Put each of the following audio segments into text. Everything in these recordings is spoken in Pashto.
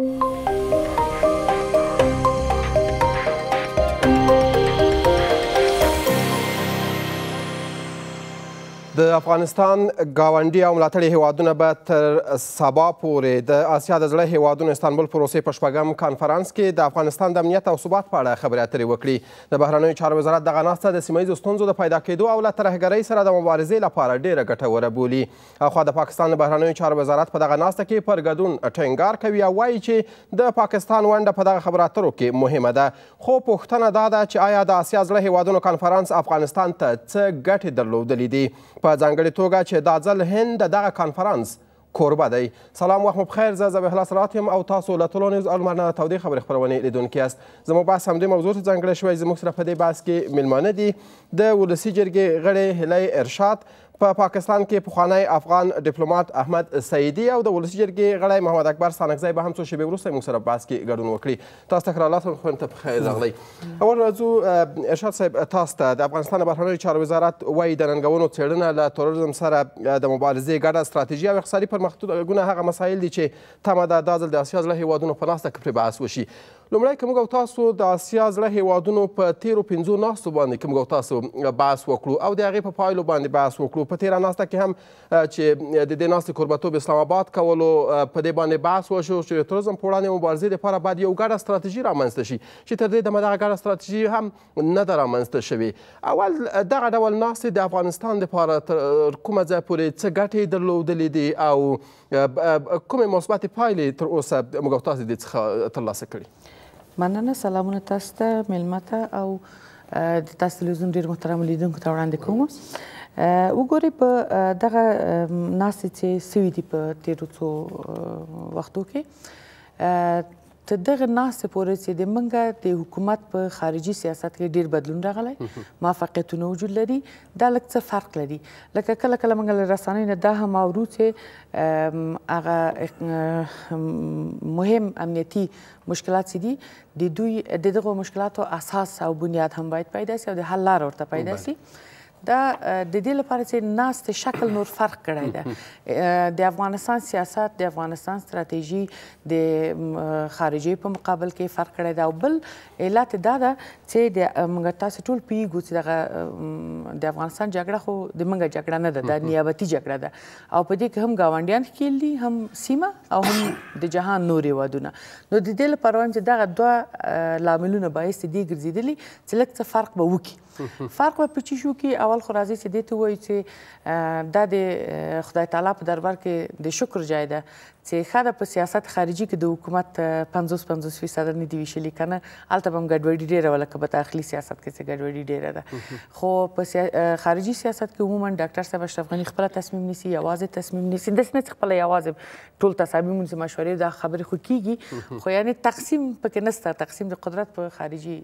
Thank you. د افغانستان گاونډي او ملاتړي هیوادونه به تر سبا پورې د آسیا د زړه هیوادونو استانبول پروسې په شپږم کانفرانس کې د افغانستان د امنیت او ثبات په اړه خبرې اترې وکړي د بهرنیو چارو وزارت دغه ناسته د سیمه ییزو ستونزو د پیدا کېدو او له ترهګرۍ سره د مبارزې لپاره ډېره ګټوره بولي خو د پاکستان د بهرنیو چارو وزارت په دغه ناسته کې پر ګډون ټینګار کوي او وایي چې د پاکستان ونډه په دغه خبرو اترو کې مهمه ده خو پوښتنه دا ده چې آیا د آسیا زړه هیوادونو کانفرانس افغانستان ته څه ګټې درلودلې دي په په ځانګړې توګه چې دا ځل هند دغه کانفرانس کوربه دی سلام وخت مو بخیر زه زبیح الله سرات یم او تاسو له ټولو نیوز المر نه تودې خبرې خپرونې لیدونکي یاست زموږ بحث همدې موضوع ته ځانګړی شوی زموږ سره په دې بحث کې میلمانه دي د ولسي جرګې غړی هیلی ارشاد په پا پاکستان کې پخوانی افغان ډیپلوماټ احمد سیدی او د ولسی جرګې غړی محمد اکبر سانکزی به هم څو شیبې وروسته موږ سره بحث کې ګډون وکړي تاسو ته ښه رالاسم خویند ته پخیر راغلی اول راځو ارشاد صاحب تاسو ته د افغانستان بهرنیو چارو وزارت وایي د ننګونو څېړنه له تروریزم سره د مبارزې ګډه ستراتیژي او اقتصادي پرمختګونه هغه مسایل دي چې تمه ده دا ځل د اسیا زړه هېوادونو په ناسته کې پرې بحث وشي لومړی کوم غو تاسو د آسیا زړه هیوادونو په تیرو پنځو ناستو باندې کوم غو تاسو بحث وکړو او د هغې په پایلو باندې بحث وکړو په تیره ناسته کې هم چې د دې ناستې کوربتوب اسلام آباد کولو په دې باندې بحث وشو چې د توریزم په وړاندې مبارزې دپاره باید یو ګډه ستراتژي رامنځته شي چې تر دې دمه دغه ګډه ستراتژي هم نه ده رامنځته شوې اول دغه ډول ناستې د افغانستان دپاره تر کومه ځای پورې څه ګټې درلودلې دي او کومې مثبتې پایلې تر اوسه موږ تاسو دې څخه ترلاسه کړي مننه سلامونه تاسو ته ملمته او د تاسو تلویزیون ډیر محترم لیدونکو ته وړاندې کوم وګورئ په دغه ناسې چې سوي دي په تیرو څو وختو کې ته دغه ناسې پورې چې د منګه د حکومت په خارجي سیاست کې ډیر بدلون راغلی موافقتونه وجود لري دا لږ څه فرق لري لکه کله کله موږ له رسنیو نه دا هم اورو چې هغه مهم امنیتي مشکلات دي د دوی د دغو مشکلاتو اساس او بنیاد هم باید پیدا شي او د حل لار ورته پیدا شي دا د دې لپاره چې ناس ته شکل نور فرق کړی دی د افغانستان سیاست د افغانستان ستراتیژي د خارجي په مقابل کې فرق کړی دی او بل علت دا ده چې د موږ تاسو ټول پیګو چې د افغانستان جګړه خو د موږ جګړه نه ده د نیابتي جګړه ده او په دې کې هم گاونډیان ښکیل دي هم سیمه او هم د جهان نورې وادونه نو د دې لپاره چې دغه دوه لاملونه باعث دي ګرځېدلی چې لږ څه فرق به وکړي فرق به پچی شو کې اول خو راځي چې دې ته وایي چې دا د خدای تعالی په دربار کې د شکر جای ده چې خاله په سیاست خارجي کې د حکومت 50 50 فیصد نه دی ویشلې کنه البته هم ګډوډي ډیره ولکه په داخلي سیاست کې څه ګډوډي ډیره ده خو په خارجي سیاست کې عموما ډاکټر صاحب اشرف غنی خپل تصمیم نیسي یوازې تصمیم نیسي د سمې خپل یوازې ټول تصامیم او مشورې د خبرې خو کیږي خو یعنی تقسیم پکې نسته تقسیم د قدرت په خارجي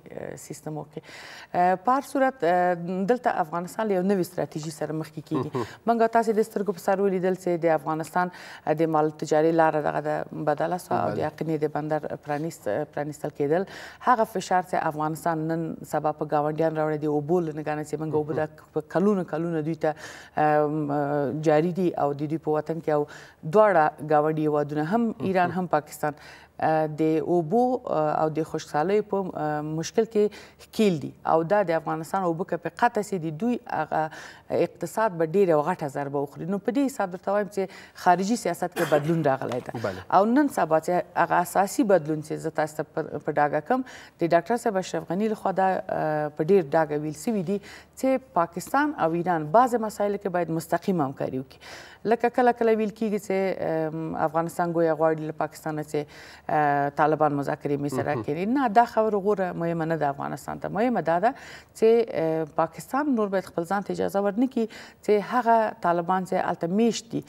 سیستمو کې په هر صورت دلته افغانستان یو نوې ستراتیژي سره مخ کیږي موږ تاسو د سترګو په سر ولیدل چې د افغانستان د مال تجاري لار دغه د بدله سو او د یقیني د بندر پرانیست پرانیستل کېدل هغه فشار چې افغانستان نن سبا په گاونډیان راوړي دی او بول نه غانې چې موږ وبد کلونه کلونه دوی ته جاری دي او د دوی په وطن کې او دواړه گاونډي وادونه هم ایران هم پاکستان د اوبو او د خوشحالي په مشکل کې ښکیل دي او دا د افغانستان اوبو کې په قطع سي دي دوی هغه اقتصاد به ډیره غټه ضربه وخوري نو په دې حساب درته وایم چې خارجي سیاست کې بدلون راغلی دی او نن سبا چې هغه اساسي بدلون چې زه تاسو ته په ډاګه کوم د ډاکټر صاحب اشرف غني لخوا دا په ډیر ډاګه ویل سوي دي چې پاکستان او ایران بعض مسایل کې باید مستقیم همکاري وکړي لکه کله کله ویل کیږي چې افغانستان ګویا غواړي له پاکستان څخه طالبان مذاکرې می سره کوي نه دا خبره غوره مهمه نه ده افغانستان ته مهمه دا ده چې پاکستان نور باید خپل ځان ته اجازه ور نه کی چې هغه طالبان چې الته میشتي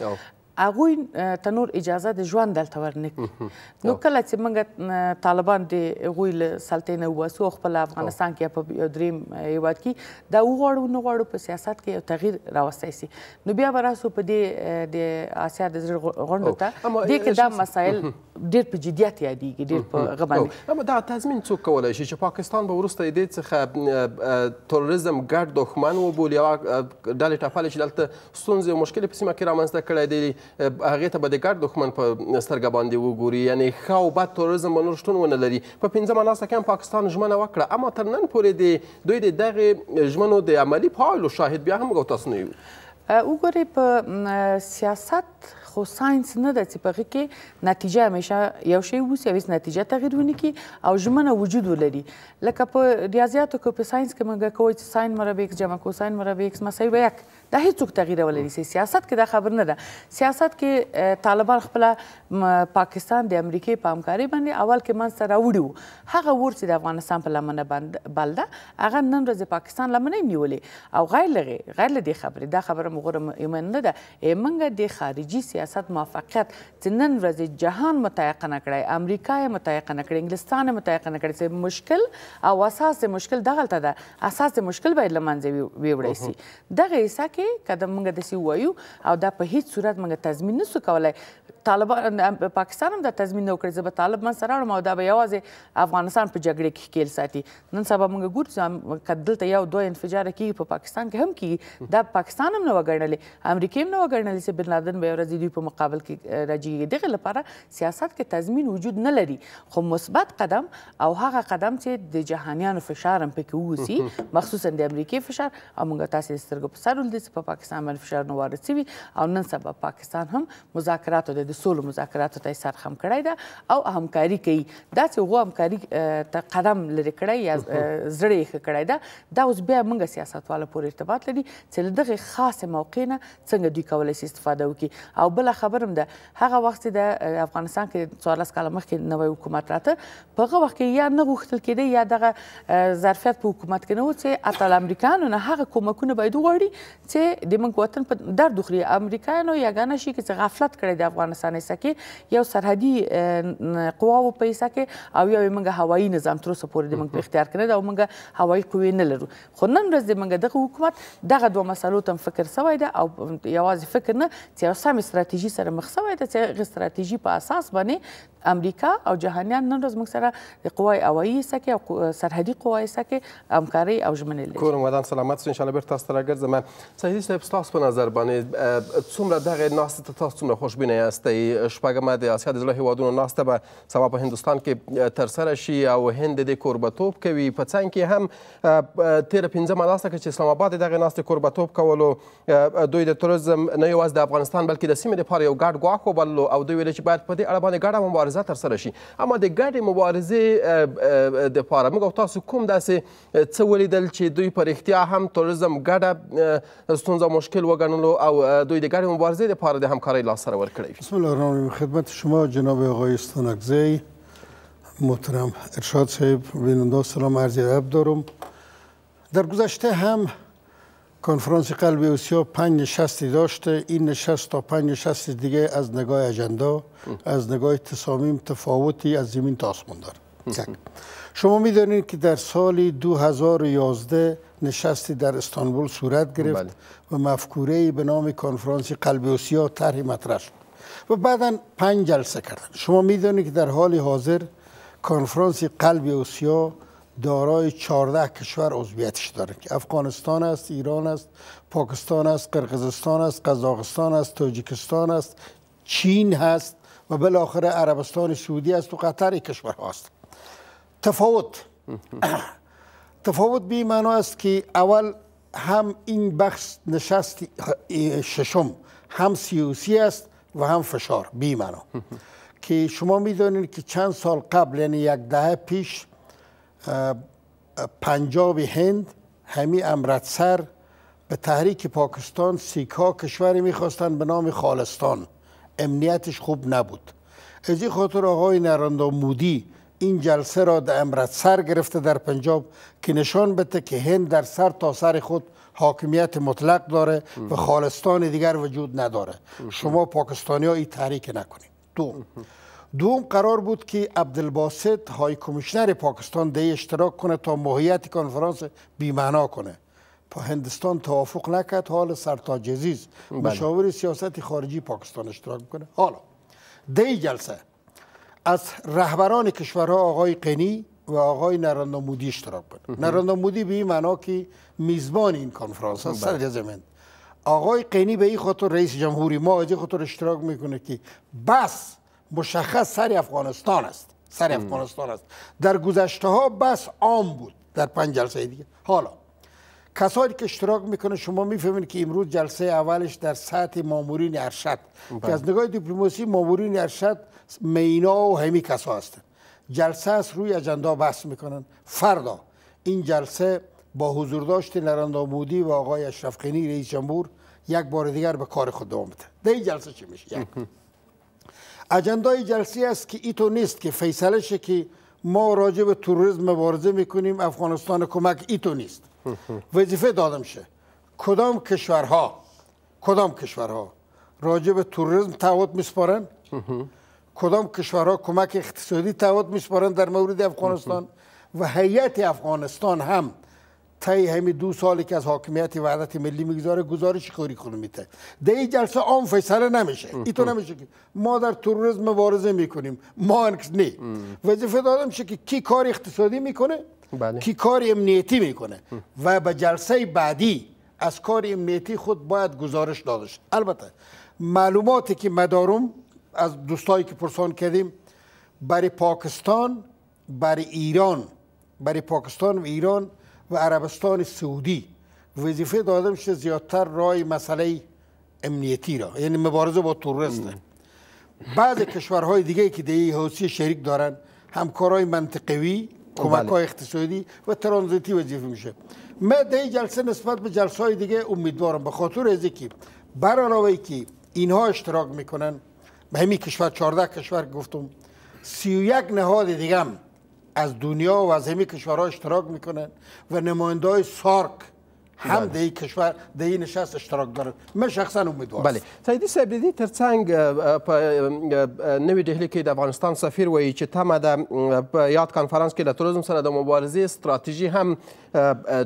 هغه تنور اجازه د ژوند دلته ورنکړي نو کله چې موږ طالبان دی غوی سلطنه وسو خپل افغانستان کې په دریم یواد کې دا وغوړو نو غوړو په سیاست کې یو تغییر راوستای شي نو بیا وراسو په دې د آسیا د غونډو ته دې کې دا مسایل ډېر په جدیت یادېږي ډېر په غبن اما دا تضمین څوک کولای شي چې پاکستان به ورسته دې څخه تروریزم ګډ دښمن وبولي او ډلې ټاپلې چې دلته ستونزې او مشکلې په سیمه کې رامنځته کړی دی هغې ته به د ګډ دښمن په سترګه باندې وګوري یعنې ښه او بد توریزم به نور شتون ونه لري په پنځمه ناسته کې هم پاکستان ژمنه وکړه اما تر نن پورې د دوی د دغې ژمنو د عملي پایلو شاهد بیا هم موږ تاسو نه یو وګورئ په سیاست خو ساينس نه ده چې په غو کې نتیجه همیشه یو شی وسی او نتیجه تغیر ونکي او ژمنه وجود ولري لکه په ریاضیاتو کې په ساينس کې موږ کوی چې ساين مربع x جمع کوساين مربع x مساوي 1 دا هیڅوک تغییر ولري سیاست کې دا خبر نه ده سیاست کې طالبان خپل پاکستان د امریکای په همکاري باندې اول کې منځ راوړي وو هغه ور چې د افغانستان په لمنه باندې بلده هغه نن ورځ پاکستان لمنه نیولې او غیر لغه غیر لدی خبره دا خبره مغوره ایمن نه ده ایمنګه د خارجي سیاست موافقت نن ورځ جهان متعاقه نه کړی امریکا یې متعاقه نه کړی انګلستان یې متعاقه نه کړی چې مشکل او اساس د مشکل دغلته ده اساس د مشکل باید لمنځه ویوړی سي دغه حصہ کې کله موږ د سی وایو او دا په هیڅ صورت موږ تضمین نسو کولای طالبان پاکستان هم دا تضمین نه وکړي زه به طالب من سره راوړم او دا به یوازې افغانستان په جګړې کې ښکیل ساتي نن سبا موږ ګورو که دلته یو دوه انفجاره کیږي په پاکستان کې هم کیږي دا پاکستان هم نه وګڼلې امریکې هم نه وګڼلې چې بن لادن به یوه ورځ دوی په مقابل کې راجیږي دغې لپاره سیاست کې تضمین وجود نه لري خو مثبت قدم او هغه قدم چې د جهانیانو فشار هم پکې ووسي مخصوصا د امریکې فشار او موږ تاسې سترګو په سر ولدي چې په پاکستان باندې فشار نه وارد سوي او نن سبا پاکستان هم مذاکراتو د د سولو مذاکراتو ته سرخم کړی ده او همکاري کوي دا چې هغه همکاري ته قدم لري کړی یا زړه یې کړی ده دا اوس بیا موږ سیاستوالو پورې ارتباط لري چې له دغه خاص موقع نه څنګه دوی کولی شي استفاده وکړي او بل خبر هم ده هغه وخت د افغانستان کې 14 کال مخکې نوې حکومت راته په هغه وخت کې یا نه غوښتل کېده یا دغه ظرفیت په حکومت کې نه و چې اتل امریکایانو نه هغه کومکونه باید وغواړي چې د موږ وطن په درد خوري امریکایانو یګانه شي چې غفلت کړی د افغانستان افغانستان ایسه کې یو سرحدي قواو په ایسه کې او یو موږ هوایي نظام تر اوسه پورې د موږ په اختیار کړی دا او موږ هوایي قوې نه لرو خو نن ورځ د موږ دغه حکومت دغه دوه مسلو ته فکر سوی ده او یوازې فکر نه چې یو سم ستراتیژي سره مخ سوی ده چې هغه ستراتیژي په اساس باندې امریکا او جهانیان نن ورځ موږ سره د قوای هوایي سکه او سرحدي قوای سکه همکاري او ژمنې لري کور مدان سلامت ان شاء الله بیرته ستاره ګرځم صحیح صاحب تاسو په نظر باندې څومره دغه ناست تاسو څومره خوشبینه یاست ته شپږمه د اسیا د زړه هیوادونو ناسته به سبا په هندوستان کې ترسره شي او هند د کوربتوب کوي په څنګ کې هم تیره پنځمه ناسته کې چې اسلام آباد دغه ناستې کوربتوب کولو دوی د توریزم نه یوازې د افغانستان بلکې د سیمې لپاره یو ګډ ګواښ وبللو او دوی ویل چې باید په دې اړه باندې ګډه مبارزه ترسره شي اما د ګډې مبارزې د پاره موږ او تاسو کوم داسې څه ولیدل چې دوی په رښتیا هم توریزم ګډه ستونزه او مشکل وګڼلو او دوی د ګډې مبارزې لپاره د همکارۍ لاس سره ورکړی الله الرحمن الرحیم خدمت شما جناب آقای استانکزی محترم ارشاد صاحب بیننده سلام عرض ادب دارم در گذشته هم کنفرانس قلب اوسیا پنج نشستی داشته این نشست تا پنج نشست دیگه از نگاه اجندا از نگاه تصامیم تفاوتی از زمین تا آسمان داره شما میدانید که در سال 2011 نشستی در استانبول صورت گرفت بله. و مفکوره به نام کنفرانس قلب اوسیا طرح مطرح شد و بعدا پنج جلسه کردن شما میدونید که در حال حاضر کنفرانسی قلب اوسیا دارای 14 کشور عضویتش داره که افغانستان است، ایران است، پاکستان است، قرقزستان است، قزاقستان است، تاجیکستان است، چین هست و بالاخره عربستان سعودی است و قطر کشور هاست تفاوت تفاوت به این معنا است که اول هم این بخش نشست ششم هم سیاسی است و هم فشار بی معنا که شما میدونید که چند سال قبل یعنی یک دهه پیش پنجاب هند همی امرتسر به تحریک پاکستان سیکا کشوری میخواستند به نام خالستان امنیتش خوب نبود از این خاطر آقای نراندا مودی این جلسه را در امرتسر گرفته در پنجاب که نشان بده که هند در سر تا سر خود حاکمیت مطلق داره و خالستان دیگر وجود نداره شما پاکستانی ها این تحریک نکنید دوم دوم قرار بود که عبدالباسط های کمیشنر پاکستان دی اشتراک کنه تا ماهیت کنفرانس بیمعنا کنه پا هندستان توافق نکرد حال سرتاج عزیز بله. مشاور سیاست خارجی پاکستان اشتراک کنه حالا دی جلسه از رهبران کشورها آقای قنی و آقای نراندامودی اشتراک بود نراندامودی به این معنا که میزبان این کنفرانس است بله. سر جزمند آقای قینی به این خاطر رئیس جمهوری ما از خاطر اشتراک میکنه که بس مشخص سر افغانستان است سر افغانستان است در گذشته ها بس عام بود در پنج جلسه دیگه حالا کسایی که اشتراک میکنه شما میفهمید که امروز جلسه اولش در سطح مامورین ارشد بله. که از نگاه دیپلماسی مامورین ارشد مینا و همی کسا هست جلسه است روی اجندا بحث میکنن فردا این جلسه با حضور داشت نرندامودی و آقای اشرفقینی رئیس جمهور یک بار دیگر به کار خود دوام بده این جلسه چی میشه یک اجندای جلسه است که ایتو نیست که فیصله شه که ما راجع به بارزه مبارزه میکنیم افغانستان کمک ایتو نیست وظیفه دادم شه کدام کشورها کدام کشورها راجع به تاوت تعهد میسپارن کدام کشورها کمک اقتصادی تعهد میسپارن در مورد افغانستان و هیئت افغانستان هم تای همین دو سالی که از حاکمیت وحدت ملی میگذاره گزارش خوری خونه میته ده جلسه آن فیصله نمیشه ای تو نمیشه که ما در تروریسم مبارزه میکنیم ما انکس نی وظیفه دادم که کی کار اقتصادی میکنه بله. کی کار امنیتی میکنه و به جلسه بعدی از کار امنیتی خود باید گزارش داده البته معلوماتی که مدارم از دوستایی که پرسان کردیم برای پاکستان برای ایران برای پاکستان و ایران و عربستان سعودی وظیفه دادم میشه زیادتر رای مسئله امنیتی را یعنی مبارزه با تروریست بعض کشورهای دیگه که در حوسی شریک دارن همکارای منطقوی خب کمک های بله. اقتصادی و ترانزیتی وظیفه میشه ما در جلسه نسبت به جلسه های دیگه امیدوارم به خاطر از اینکه بر که اینها اشتراک میکنن به همین کشور 14 کشور گفتم 31 نهاد دیگه از دنیا و از همه کشورها اشتراک میکنن و نماینده های سارک هم د بله. دی کشور نشست اشتراک داره من شخصا امیدوارم بله سیدی صاحب دې څنګ په نوې ډهلی کې د افغانستان سفیر وایي چې تمه ده په یاد کانفرنس کې له تروریزم سره د مبارزې هم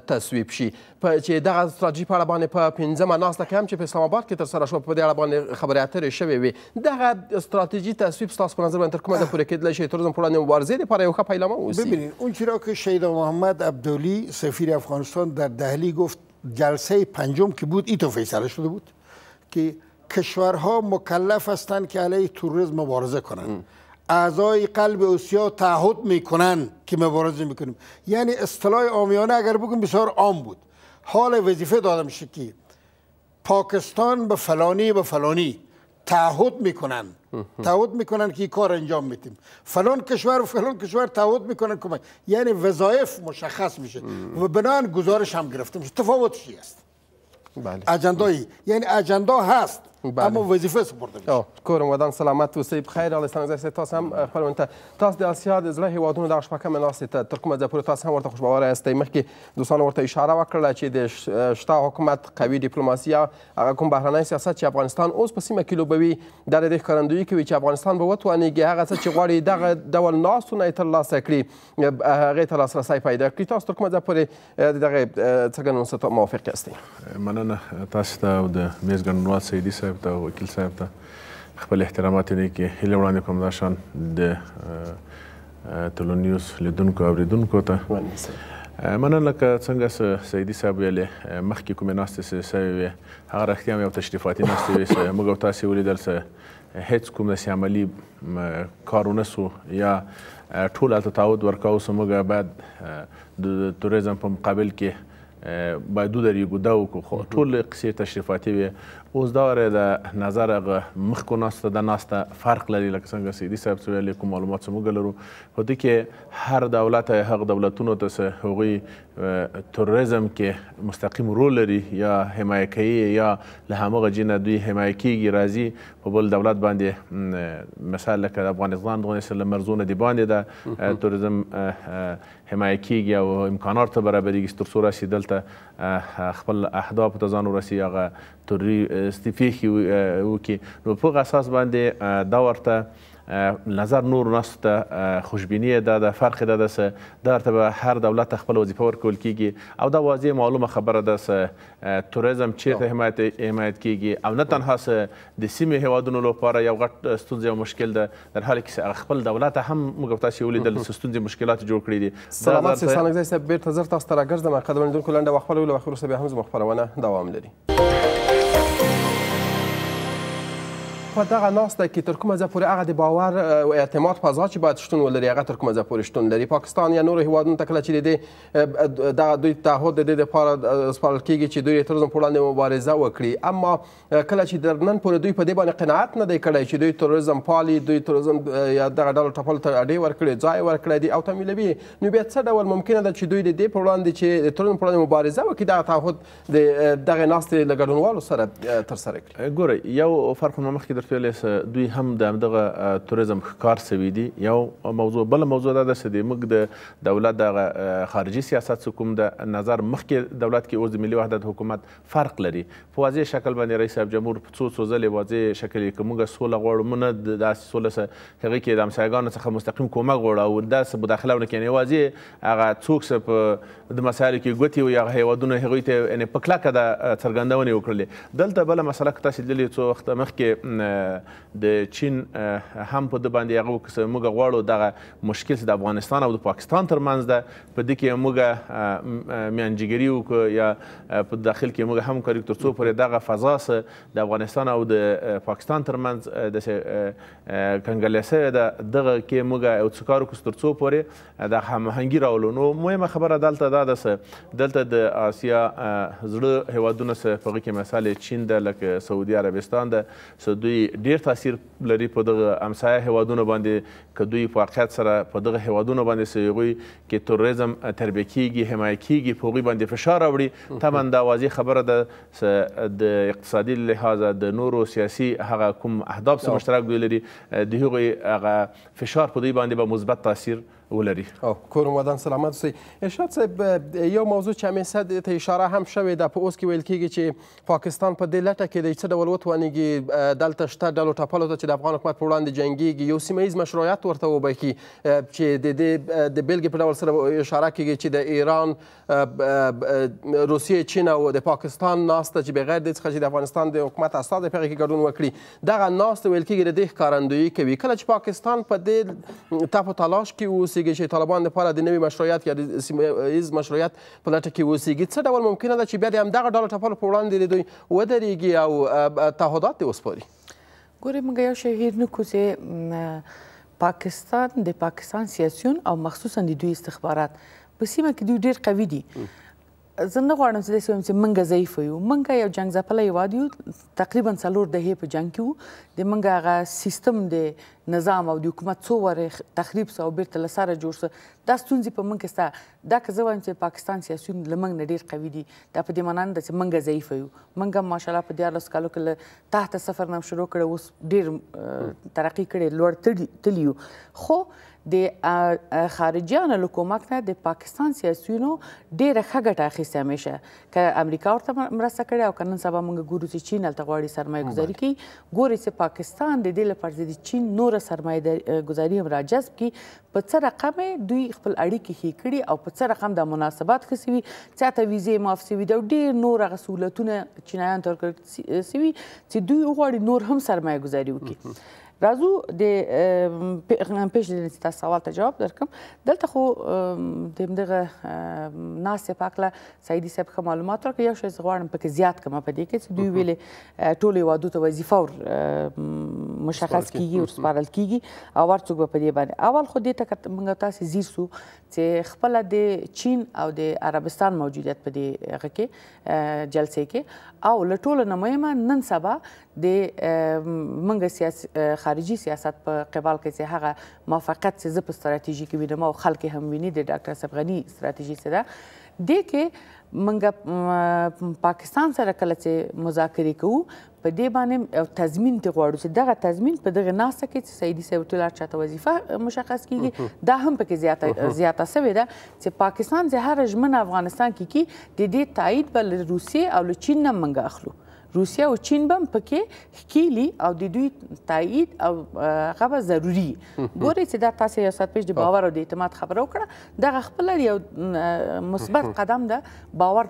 تصویب شي په خب، چې دغه ستراتیژي په اړه باندې په پنځمه ناسته کې هم چې په اسلام آباد کې ترسره شوه په دې اړه باندې خبرې اترې شوې وي دغه ستراتیژي تصویب ستاسو په نظر باندې تر کومه ده پورې کېدلی شي تروریزم پر وړاندې مبارزې لپاره یو ښه پیلامه اوسي ببینید اون چی که شهید محمد عبدالی سفیر افغانستان در دهلی گفت جلسه پنجم که بود ایتو فیصله شده بود که کشورها مکلف هستند که علیه توریسم مبارزه کنند اعضای قلب اوسیا تعهد میکنن که مبارزه میکنیم یعنی اصطلاح آمیانه اگر بگم بسیار عام بود حال وظیفه داده میشه که پاکستان به فلانی به فلانی تعهد میکنن تعهد میکنن که کار انجام میدیم، فلان کشور و فلان کشور تعهد میکنن که یعنی وظایف مشخص میشه و بنان گزارش هم گرفته میشه تفاوت است بله. اجندایی یعنی اجندا هست بله. اما وظیفه سپرده میشه کورم ودان سلامت اوسئ بخیر الله ستاسو زه تاسو هم خپلونته تاسو د آسیا د زړه هیوادونو د شپکه مناسه ته تر کومه ځپور تاسو هم ورته خوشبواره یاستئ مخکې دوستانو ورته اشاره وکړه چې د شتا حکومت قوي ډیپلوماسي هغه کوم بهرنی سیاست چې افغانستان اوس په سیمه کې لوبوي دا د ښکارندویي کوي چې افغانستان به وتوانیږي هغه څه چې غواړي دغه ډول ناستونه یې ترلاسه کړي هغې ته لاسرسی پیدا کړي تاسو تر کومه ځه پورې د دغې څه ګڼنو موافق یاستئ مننه تاسو ته او د میزګڼنوال سیدي صاحب صاحب ته او وکیل صاحب ته خپل احترامات یې کې هیله وړاندې کوم دا شان د تلونیوس لیدونکو اوریدونکو ته مننه لکه څنګه چې سیدي صاحب ویلې مخکې کومې ناستې چې سوې وې هغه رښتیا یو تشریفاتي ناستې وې چې موږ او تاسې ولیدل چې هیڅ کوم داسې عملي کار ونه سو یا ټول هلته تعهد ورکاو چې موږ باید د توریزم په مقابل کې باید ودرېږو دا وکړو خو ټول قصې تشریفاتي وې اوس دا وره د نظر هغه مخکو ناسته د ناسته فرق لري لکه څنګه سیدي صاحب څه ویلي کوم معلومات موږ لرو په دې کې هر دولت هغه دولتونو ته څه هغوی توریزم کې مستقیم رول لري یا حمایه کوي یا له همغه جینه دوی حمایه کیږي راځي په بل دولت باندې مثال لکه د افغانستان دغه سره مرزونه دی باندې د توریزم حمایه کیږي او امکانات برابرېږي تر څو رسېدلته خپل اهداف ته ځان ورسي هغه توري استفیخي وکي نو په اساس باندې دا ورته نظر نور نسته خوشبینی ده د فرق ده ده سه دا ورته به هر دولت خپل وظیفه ورکول کیږي او دا واضح معلومه خبره ده سه توریزم چیرته حمایت حمایت کیږي او نه تنها سه د سیمې هیوادونو لپاره یو غټ ستونزه او مشکل ده در حال کې خپل دولت هم موږ تاسو ولیدل ستونزې مشکلات جوړ کړی دي سلامات سي سالنګ زاي صاحب بیرته زر تاسو ته راګرځم قدم لیدونکو لنډه وخت ولول واخر سبا هم زموږ خبرونه دوام لري په دغه ناسته کې تر کومه ځه پورې هغه د باور او اعتماد فضا چې باید شتون ولري هغه تر کومه ځه پورې شتون لري پاکستان یا نورو هیوادونو ته کله چې د دغه دوی تعهد د دې لپاره سپارل کېږي چې دوی ترورزم پر وړاندې مبارزه وکړي اما کله چې در نن پورې دوی په دې باندې قناعت نه دی کړی چې دوی ترورزم پالي دوی ترورزم یا دغه ډول ټپل ته اډې ورکړي ځای ورکړی دي او تمویلوي نو بیا څه ډول ممکنه ده چې دوی د دې پر وړاندې چې د ترورزم پر وړاندې مبارزه وکړي دغه تعهد د دغه ناستې له ګډونوالو سره ترسره کړي ګورئ یو فرق مخکې درته ویلې چې دوی هم د همدغه توریزم ښکار سوي دي یو موضوع بل موضوع دا ده چې د موږ د دولت د خارجي سیاست کوم د نظر مخکې دولت کې اوس د ملي وحدت حکومت فرق لري په واضح شکل باندې رئیس صاحب جمهور په څو څو ځلې واضح شکل کې موږ سوله غواړو موږ نه داسې سوله هغې کې د همسایګانو څخه مستقیم کومک غواړو او داسې مداخله ونه کړي واضح هغه څوک چې په د مسایلو کې ګوتې وي هغه هېوادونه هغوی ته یعنې په کلکه د څرګندونې وکړلې دلته بله مسله که تاسې لیدلې څو وخته مخکې د چین هم په د باندې هغه وکړه موږ غواړو دغه مشکل چې د افغانستان او د پاکستان ترمنځ ده په دې کې موږ میانجیګري وکړو یا په داخل کې موږ هم کړی تر څو پورې دغه فضا سه د افغانستان او د پاکستان ترمنځ د کنګلسه ده دغه کې موږ او څکارو کوسترڅو پورې د هماهنګي راولو نو مهمه خبره دلته دا ده دلته د آسیا زړه هیوادونه سره په کې مثال چین د لکه سعودي عربستان د سعودي ډیر تاثیر لري په دغه همسایه هیوادونو باندې که دوی په واقعیت سره په دغه هیوادونو باندې چې هغوی کې توریزم تربیه کیږي حمایه کیږي په هغوی باندې فشار راوړي طبعا دا واضح خبره ده د اقتصادي لحاظه د نورو سیاسي هغه کوم اهداف مشترک دوی لري د هغوی هغه فشار په دوی باندې به با مثبت تاثیر ولري او کور مودان سلامت سي ارشاد صاحب یو موضوع چې همیشه ته اشاره هم شوې ده په اوس کې ویل کېږي چې پاکستان په دې لټه کې د څه ډول وتوانیږي دلته شته ډلو ټپلو ته چې د افغان حکومت پر وړاندې جنګیږي یو سیمه ییز مشروعیت ورته وبخي چې د دې د بلګې په ډول سره اشاره کېږي چې د ایران روسیې چین او د پاکستان ناسته چې بغیر د څه د افغانستان د حکومت استاد په کې ګډون وکړي دغه ناسته ویل کېږي د دې ښکارندویي کوي کله چې پاکستان په دې تاسو تلاش کې اوسي اوسیږي چې طالبان لپاره د نوي مشروعیت یا د سیمه ایز مشروعیت په لټه کې اوسیږي څه ډول ممکنه ده چې بیا د همدغه ډول ټپلو په وړاندې دوی ودرېږي او تعهدات دې وسپاري ګورې موږ یو شی هېر نه کړو پاکستان د پاکستان سیاسيون او مخصوصا د دوی استخبارات په سیمه کې دوی ډېر قوي دي زه نه غواړم چې داسې چې منګه ضعیف یو منګه یو جنگ ځپلی هېواد یو تقریبا څلور دهې په جنګ کې وو د منګه هغه سیستم د نظام او د حکومت څو وره تخریب سو بیرته لسره جوړ سو دا ستونزې په منګه ستا دا که زه وایم چې پاکستان سیاسيون لمنګ نه ډیر قوي دي دا په دې معنا نه چې منګه ضعیف یو منګه ماشالله په 14 کالو کې له تحت سفر نه شروع کړو اوس ډیر ترقی کړي لوړ تلیو خو د خارجيان له کومک نه د پاکستان سیاسيونو ډیره ښه ګټه اخیسته همیشه ک امریکا ورته مرسته کړي او کنن سبا موږ ګورو چې چین الته غواړي سرمایه گذاري کوي ګوري چې پاکستان د دې لپاره د چین نور څومره سرمایه گذاري هم راجذب کی په څه رقم دوی خپل اړیکې هې کړي او په څه رقم د مناسبات خسوي څه ته ویزه معاف سوي د ډیر نور غسولتونه چینایان تر کړ سوي چې دوی وغواړي نور هم سرمایه گذاري وکړي راځو د پیژنې تاسو سوال ته جواب درکم دلته خو د دغه ناس په اکله سعیدي صاحب خه معلومات راکړي یو شی زغوارم پکې زیات کما په دې کې چې دوی ویلې ټول وادو ته وظیفه ور مشخص کیږي ور سپارل کیږي او ورڅوک په دې باندې اول خو دې ته موږ تاسو زیر سو چې خپل د چین او د عربستان موجودیت په دې غو کې جلسې کې او لټول نه مهمه نن سبا د منګه سیاست خارجي سیاست په قبال کې چې هغه ما فقط څه په ستراتیژي کې وینم او خلک هم ویني د ډاکټر صبغني ستراتیژي څه ده د کې منګه پاکستان سره کله چې مذاکره کوو په دې باندې یو تضمین ته غواړو چې دغه تضمین په دغه ناسه کې چې سیدي سیوتلار چاته وظیفه مشخص کیږي دا هم پکې زیاته زیاته سوي ده چې پاکستان زه هر ژمن افغانستان کې کې د دې تایید بل روسي او چین نه منګه اخلو روسیا او چین بم پکې خکېلی او د دوی تایید او هغه ضروری ګوري چې دا تاسو یو سات پیش د باور او د اعتماد خبره وکړه دا خپل یو مثبت قدم ده باور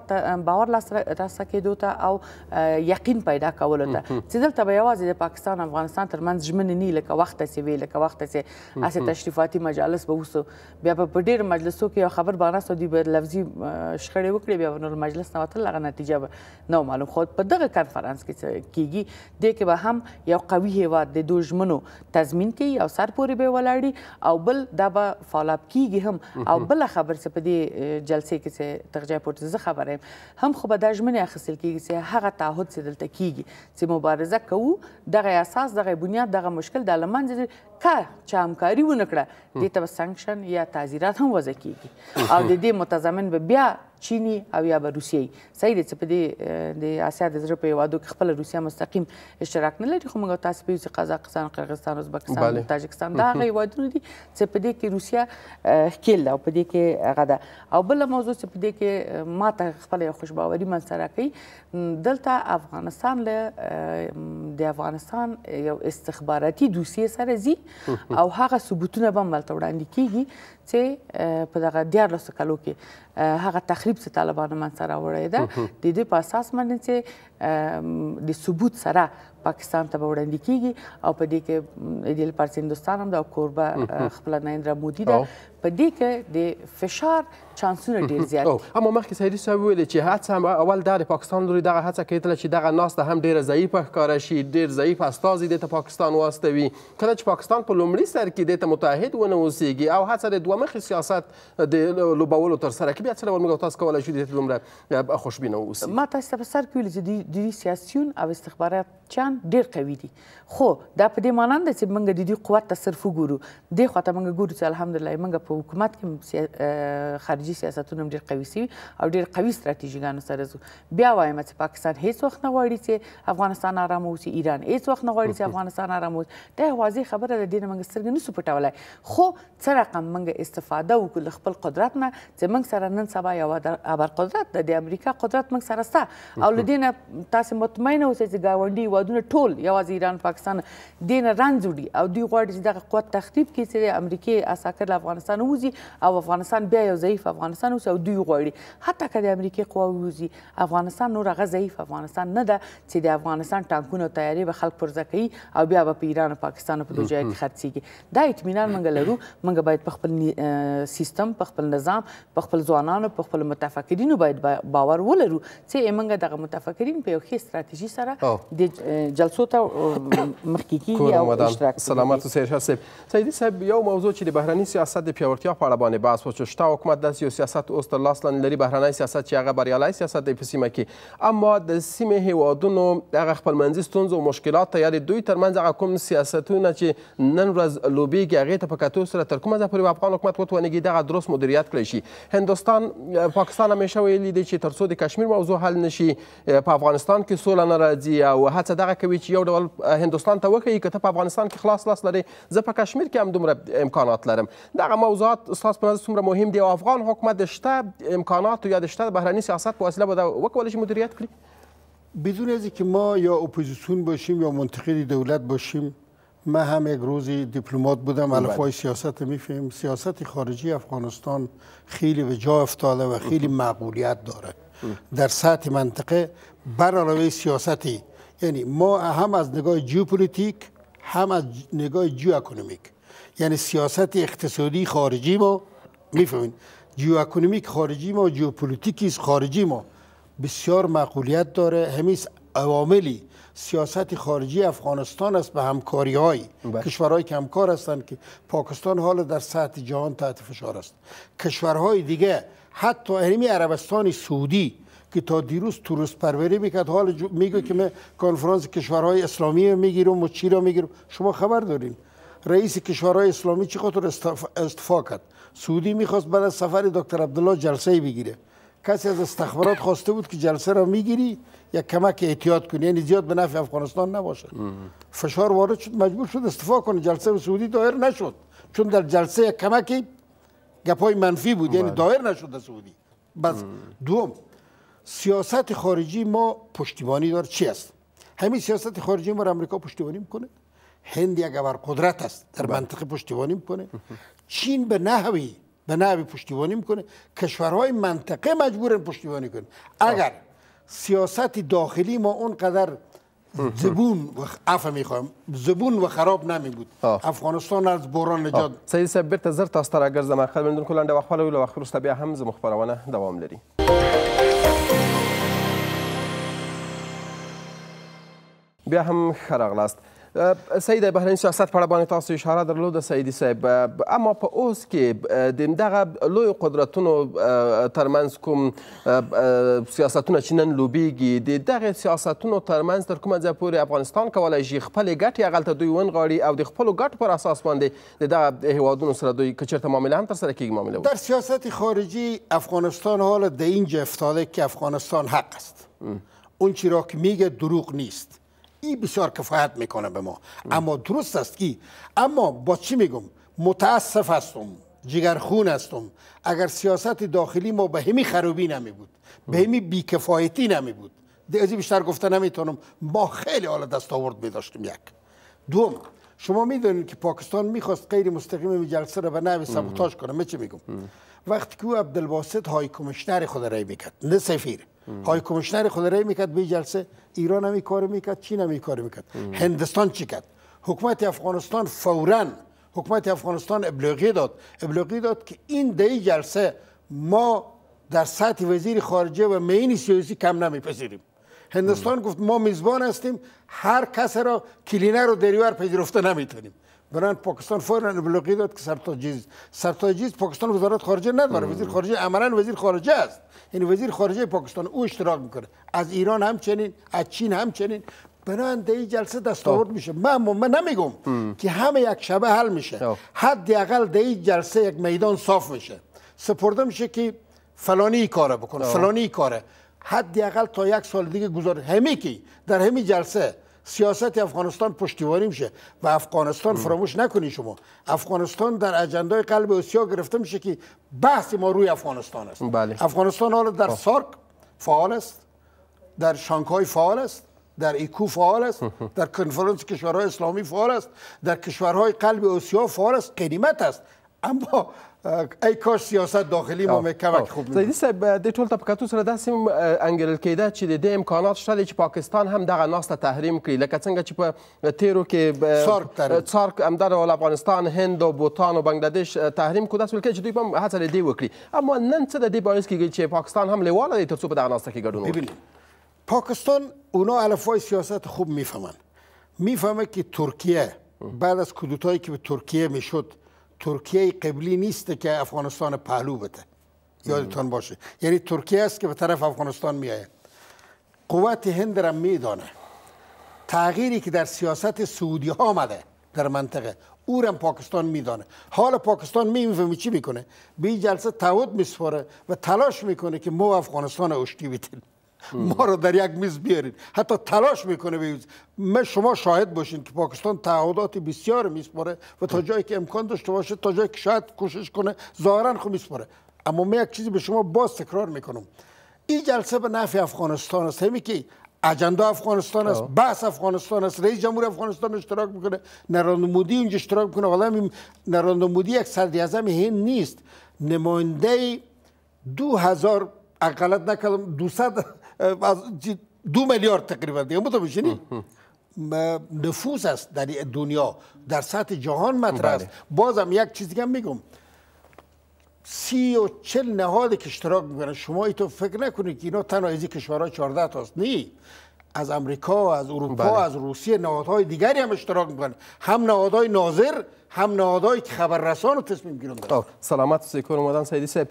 باور لاس راسه کېدو ته او یقین پیدا کولو ته چې دلته به یوازې د پاکستان افغانستان ترمنځ ژمن نه لکه وخت سي وی لکه وخت سي اسه تشریفاتي مجالس به وسو بیا په ډیر مجلسو کې خبر باندې سعودي به لفظي شخړې وکړي بیا نور مجلس نه وتل هغه نتیجه نه معلوم خو په دغه کار شاید فرانس کې کیږي دې کې به هم یو قوي هیواد د دوه ژمنو تضمین کوي او سر پورې به ولاړي او بل دا به فالاب کیږي هم او بل خبر څه په دې جلسې کې څه تغجای پورت زه خبره هم خو به دا ژمنه اخیستل کیږي چې هغه تعهد څه دلته کیږي چې مبارزه کوو دغه اساس دغه بنیاد دغه مشکل د لمنځه موقع چې همکاري ونکړه دې ته سانکشن یا تعزیرات هم وضع کیږي او د دې متضمن به بیا چینی او یا به روسیې صحیح دي چې په دې د آسیا د زړه په وادو کې خپل روسیا مستقیم اشتراک نه لري خو موږ تاسو په قزاقستان قرغستان ازبکستان او تاجکستان دا غي وادونه دي چې په دې کې روسیا ښکیل او په دې کې غدا او بل موضوع چې په دې کې ماته خپل خوشباوري منځره کوي دلته افغانستان له د افغانستان یو استخباراتي دوسیه سره زی او هغه ثبوتونه به ملته وړاندې کیږي چې په دغه 14 کالو کې هغه تخریب چې طالبانو منځ سره وړی ده د دې په اساس باندې چې د ثبوت سره پاکستان ته وړاندې کیږي او په دې کې د لپاره هندستان هم د کوربه خپل نریندرا مودي ده په دې کې د فشار چانسونه ډیر زیات دي اما مخکې سیدي صاحب ویل چې هڅه اول د پاکستان لوري دغه هڅه کېدله چې دغه ناس ته هم ډیر ضعیف ښکارا شي ډیر ضعیف استازي د پاکستان واستوي کله چې پاکستان په لومړي سر کې د متحد ونه اوسېږي او هڅه د دوه مخې سیاست د لوبولو تر سره کې بیا څه ډول موږ تاسو کولای شو دې دومره خوشبینه اوسئ ما تاسو ته په سر کې ویل چې د سیاسيون او استخبارات چان ډیر قوي دي خو دا په دې مانند چې موږ د دې قوت ته صرف ګورو د خواته موږ ګورو چې الحمدلله موږ په حکومت کې خارجي سیاستونه ډیر قوي سي او ډیر قوي ستراتیژیګانو سره زو بیا وایم چې پاکستان هیڅ وخت نه غواړي چې افغانستان آرام اوسي ایران هیڅ وخت نه غواړي چې افغانستان آرام اوسي دا واضح خبره ده د دې موږ سترګې نه سو پټولای خو څه رقم موږ استفاده وکړو له خپل قدرت نه چې موږ سره نن سبا یو ابر قدرت د امریکا قدرت موږ سره سته او لدینه تاسو مطمئنه اوسئ چې گاونډي وادونه ټول یوازې ایران پاکستان دین رانځوړي او دوی غواړي چې دغه قوت تخریب کړي چې امریکای اساکر له افغانستان ووزي او افغانستان بیا یو ضعیف افغانستان اوسي او دوی غواړي حتی که د امریکای قوا ووزي افغانستان نور هغه ضعیف افغانستان نه ده چې د افغانستان ټانکونه او تیاری به خلک پرځه کوي او بیا به په ایران او پاکستان په دوه ځای کې خرڅیږي دا اطمینان موږ لرو موږ باید په خپل سیستم په خپل نظام په خپل ځوانانو په خپل متفکرینو باید باور ولرو چې موږ دغه متفکرین په یو ښه ستراتیژي سره د جلسو ته مخکې کیږي او اشتراک سلامات سید صاحب سیدي صاحب یو موضوع چې د بهرني سیاست د پیاوړتیا په اړه باندې بحث وشو شته حکومت داسې یو سیاست اوس تر لاس لاندې لري بهرنی سیاست چې هغه بریالی سیاست دی په سیمه کې اما د سیمې هیوادونو هغه خپلمنځي ستونزو او مشکلات ته یا د دوی ترمنځ هغه کوم سیاستونه چې نن ورځ لوبیږي هغې ته په کتو سره تر کومه ځای پورې به افغان حکومت وتوانېږي دغه درست مدیریت کړی شي هندوستان پاکستان همیشه ویلي دی چې تر څو د کشمیر موضوع حل نشي په افغانستان کې سوله نه راځي او هڅه دغه کوي چې یو ډول هندوستان ته وښیي که ته په افغانستان کې خلاص لاس لرې زه په کشمیر کې هم دومره امکانات لرم دغه موضوعات ستاسو په نظر څومره مهم دي او افغان حکومت د شته امکاناتو یا د شته بهرني سیاست په وسیله به وکولی شي مدیریت کړي بدون از که ما یا اپوزیسیون باشیم یا منتقد دولت باشیم من هم یک روزی دیپلمات بودم بله. الفای سیاست میفهمیم سیاست خارجی افغانستان خیلی به جا افتاده و خیلی معقولیت داره در سطح منطقه بر سیاستی یعنی ما هم از نگاه جیوپولیتیک هم از نگاه جیو اکنومیک یعنی سیاست اقتصادی خارجی ما میفهمین جیو اکنومیک خارجی ما جیوپولیتیکی خارجی ما بسیار معقولیت داره همیز عواملی سیاست خارجی افغانستان است به همکاری های بله. کشورهای که همکار هستند که پاکستان حالا در سطح جهان تحت فشار است کشورهای دیگه حتی اهمی عربستان سعودی که تا دیروز توریست پروری میکرد حال میگه که من کنفرانس کشورهای اسلامی میگیرم و چی را میگیرم شما خبر دارین رئیس کشورهای اسلامی چی خاطر استفا کرد سعودی میخواست بعد سفر دکتر عبدالله جلسه بگیره کسی از استخبارات خواسته بود که جلسه را میگیری یا کمک احتیاط کنی یعنی زیاد به نفع افغانستان نباشه فشار وارد شد مجبور شد استفا کنه جلسه به سعودی دایر نشد چون در جلسه یک کمکی گپای منفی بود یعنی بله. دایر نشد سعودی بس دوم سیاست خارجی ما پشتیبانی دار چی است همین سیاست خارجی ما را امریکا پشتیبانی میکنه هند یک قدرت است در بله. منطقه پشتیبانی میکنه چین به نحوی به نحوی پشتیبانی میکنه کشورهای منطقه مجبورن پشتیبانی کنن اگر سیاست داخلی ما اونقدر زبون و عفو میخوام زبون و خراب نمی افغانستان از بوران نجات سید صاحب تا زر اگر زمان راګرځم اخر بلندون و وخواله و وخت وروسته بیا هم دوام لری بیا هم خرغلاست سید بهرنی سیاست په اړه باندې تاسو اشاره درلوده سیدي صاحب اما په اوس کې د دغه لوی قدرتونو ترمنځ کوم سیاستونه چې نن لوبیږي د دغه سیاستونو ترمنځ تر کومه ځای افغانستان کولی شي خپلې ګټې هغلته دوی ونغاړي او د خپلو ګټو پر اساس باندې د دغه هیوادونو سره دوی که چېرته معامله هم ترسره کیږي معامله در سیاست خارجی افغانستان حالا د این افتاده که افغانستان حق است اون چی میگه دروغ نیست ای بسیار کفایت میکنه به ما اما درست است که اما با چی میگم متاسف هستم جگرخون هستم اگر سیاست داخلی ما به همی خروبی نمی بود به همی بیکفایتی نمی بود دیگه بیشتر گفته نمیتونم ما خیلی حالا دست آورد می داشتیم یک دوم شما میدونید که پاکستان میخواست غیر مستقیم می جلسه را به نوی سبوتاج کنه من چی میگم وقتی که او عبدالباسط های کمشنر خود رای میکرد نه سفیر های کمشنر خود میکرد به جلسه ایران همی کار میکرد چین همی کار میکرد هندستان چی کرد حکومت افغانستان فورا حکومت افغانستان ابلاغی داد ابلاغی داد که این دهی جلسه ما در سطح وزیر خارجه و مینی سیاسی کم نمیپذیریم هندستان گفت ما میزبان هستیم هر کس را کلینر رو دریور پذیرفته نمیتونیم برای پاکستان فورا ابلاغی داد که سرتاجیز سرتاجیز پاکستان وزارت خارجه نداره وزیر خارجه عملا وزیر خارجه است یعنی وزیر خارجه پاکستان او اشتراک میکنه از ایران همچنین از چین همچنین بنابراین در این جلسه دستاورد خب. میشه من من نمیگم که همه یک شبه حل میشه خب. حداقل ده این جلسه یک میدان صاف میشه سپرده میشه که فلانی کاره بکنه خب. فلانی کاره حداقل تا یک سال دیگه گذار همه کی در همین جلسه سیاست افغانستان پشتیبانی میشه و افغانستان فراموش نکنید شما افغانستان در اجندای قلب اوسیا گرفته میشه که بحث ما روی افغانستان است بله. افغانستان حالا در خب. سارک فعال است در شانگهای فعال است در ایکو فعال است در کنفرانس کشورهای اسلامی فعال است در کشورهای قلب اوسیا فعال است قنیمت است اما ای کاش سیاست داخلي مو مکمک خوب نه زیدی صاحب د ټول طبقاتو سره داسې انګل کېده چې د امکانات شته چې پاکستان هم دغه ناسته تحریم کړي لکه څنګه چې په تیرو کې څارک څارک امدار ول افغانستان هند او بوتان او بنگلاديش تحریم کړه اصل کې چې دوی هم هڅه لري وکړي اما نن څه د دې باعث کیږي چې پاکستان هم لیواله دی ترڅو په دغه ناسته کې ګډون وکړي پاکستان اونا الفای سیاست خوب میفهمن میفهمه که ترکیه بعد از کودتایی که به ترکیه میشد ترکیه قبلی نیست که افغانستان پهلو بده یادتان باشه یعنی ترکیه است که به طرف افغانستان میایه قوت هند را میدانه تغییری که در سیاست سعودی ها آمده در منطقه او را پاکستان میدانه حال پاکستان میفهمه چی میکنه به این جلسه تعهد میسپاره و تلاش میکنه که ما افغانستان اشتی بیتیم ما رو در یک میز بیارید حتی تلاش میکنه بیوز من شما شاهد باشین که پاکستان تعهدات بسیار میسپاره و تا جایی که امکان داشته باشه تا جایی که شاید کوشش کنه ظاهرا خو میسپاره اما من یک چیزی به شما باز تکرار میکنم این جلسه به نفع افغانستان است همین که اجندا افغانستان است خب. بحث افغانستان است رئیس جمهور افغانستان اشتراک میکنه نراندمودی مودی اونجا اشتراک میکنه حالا نراندر مودی یک اعظم هند نیست نماینده دو هزار اقلت نکردم 200 دو میلیارد تقریبا دیگه متوجه نفوس است در دنیا در سطح جهان مطرح است بازم یک چیز دیگه میگم سی و چل نهاد که اشتراک میکنن شما تو فکر نکنید که اینا تنها ازی کشورها چارده تاست نی از امریکا از اروپا بله. از روسیه نهادهای دیگری هم اشتراک میکنن هم نهادهای ناظر هم نهادهایی که خبررسان رو تصمیم گیرن دارن سلامت سې کور مدن سیدی صاحب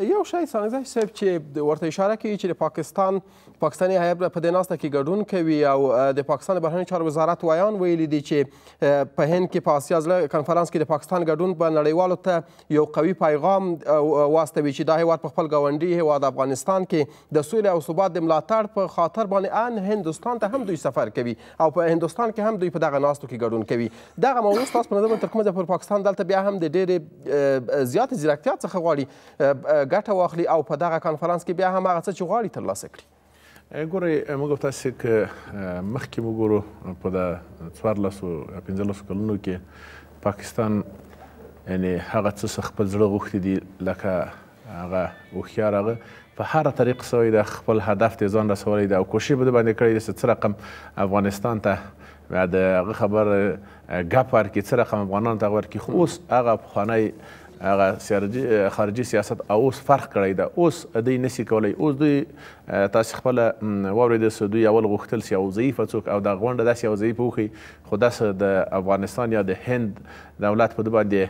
یو شی سانزه صاحب چې ورته اشاره کوي چې د پاکستان پاکستاني هیئت په دې ناسته کې ګډون کوي او د پاکستان بهرنی چارو وزارت وایان ویلي دي چې په هند کې په آسیا ځله کانفرنس کې د پاکستان ګډون به نړیوالو ته یو قوي پیغام واستوي چې دا هیواد په خپل ګاونډي هیواد افغانستان کې د سولې او ثبات د ملاتړ په خاطر باندې ان هندستان ته هم دوی سفر کوي او په هندستان کې هم دوی په دغه ناستو کې ګډون کوي دغه موضوع تاسو په نظر ترکمن ظفر پاکستان دلته بیا هم د ډېرې زیاتې ځیرکتیا څخه غواړي ګټه واخلي او په دغه کنفرانس کې بیا هم هغه څه چې غواړي ترلاسه کړي ګورئ موږ تاسې که مخکې وګورو په د څوارلسو یا پنځلسو کلونو کې پاکستان یعنې هغه څه څه خپل زړه غوښتي دي لکه هغه هوښیار هغه په هره طریق سوی ده خپل هدف ته ځان رسولی ده او کوشش به ده باندې کړی ده چې څه رقم افغانستان ته و د هغه خبر ګپ ورکړي څه رقم افغانانو ته ورکړي خو اوس هغه پخوانی هغه خارجي سیاست اوس فرق کړی ده اوس دوی نسی کولی اوس دوی تاسو خپل واورید سو دوی اول غوښتل سی او ضعیفه څوک او د غونډه داسې او ضعیفه وخی خو داسې د افغانستان یا د هند دولت په دوی باندې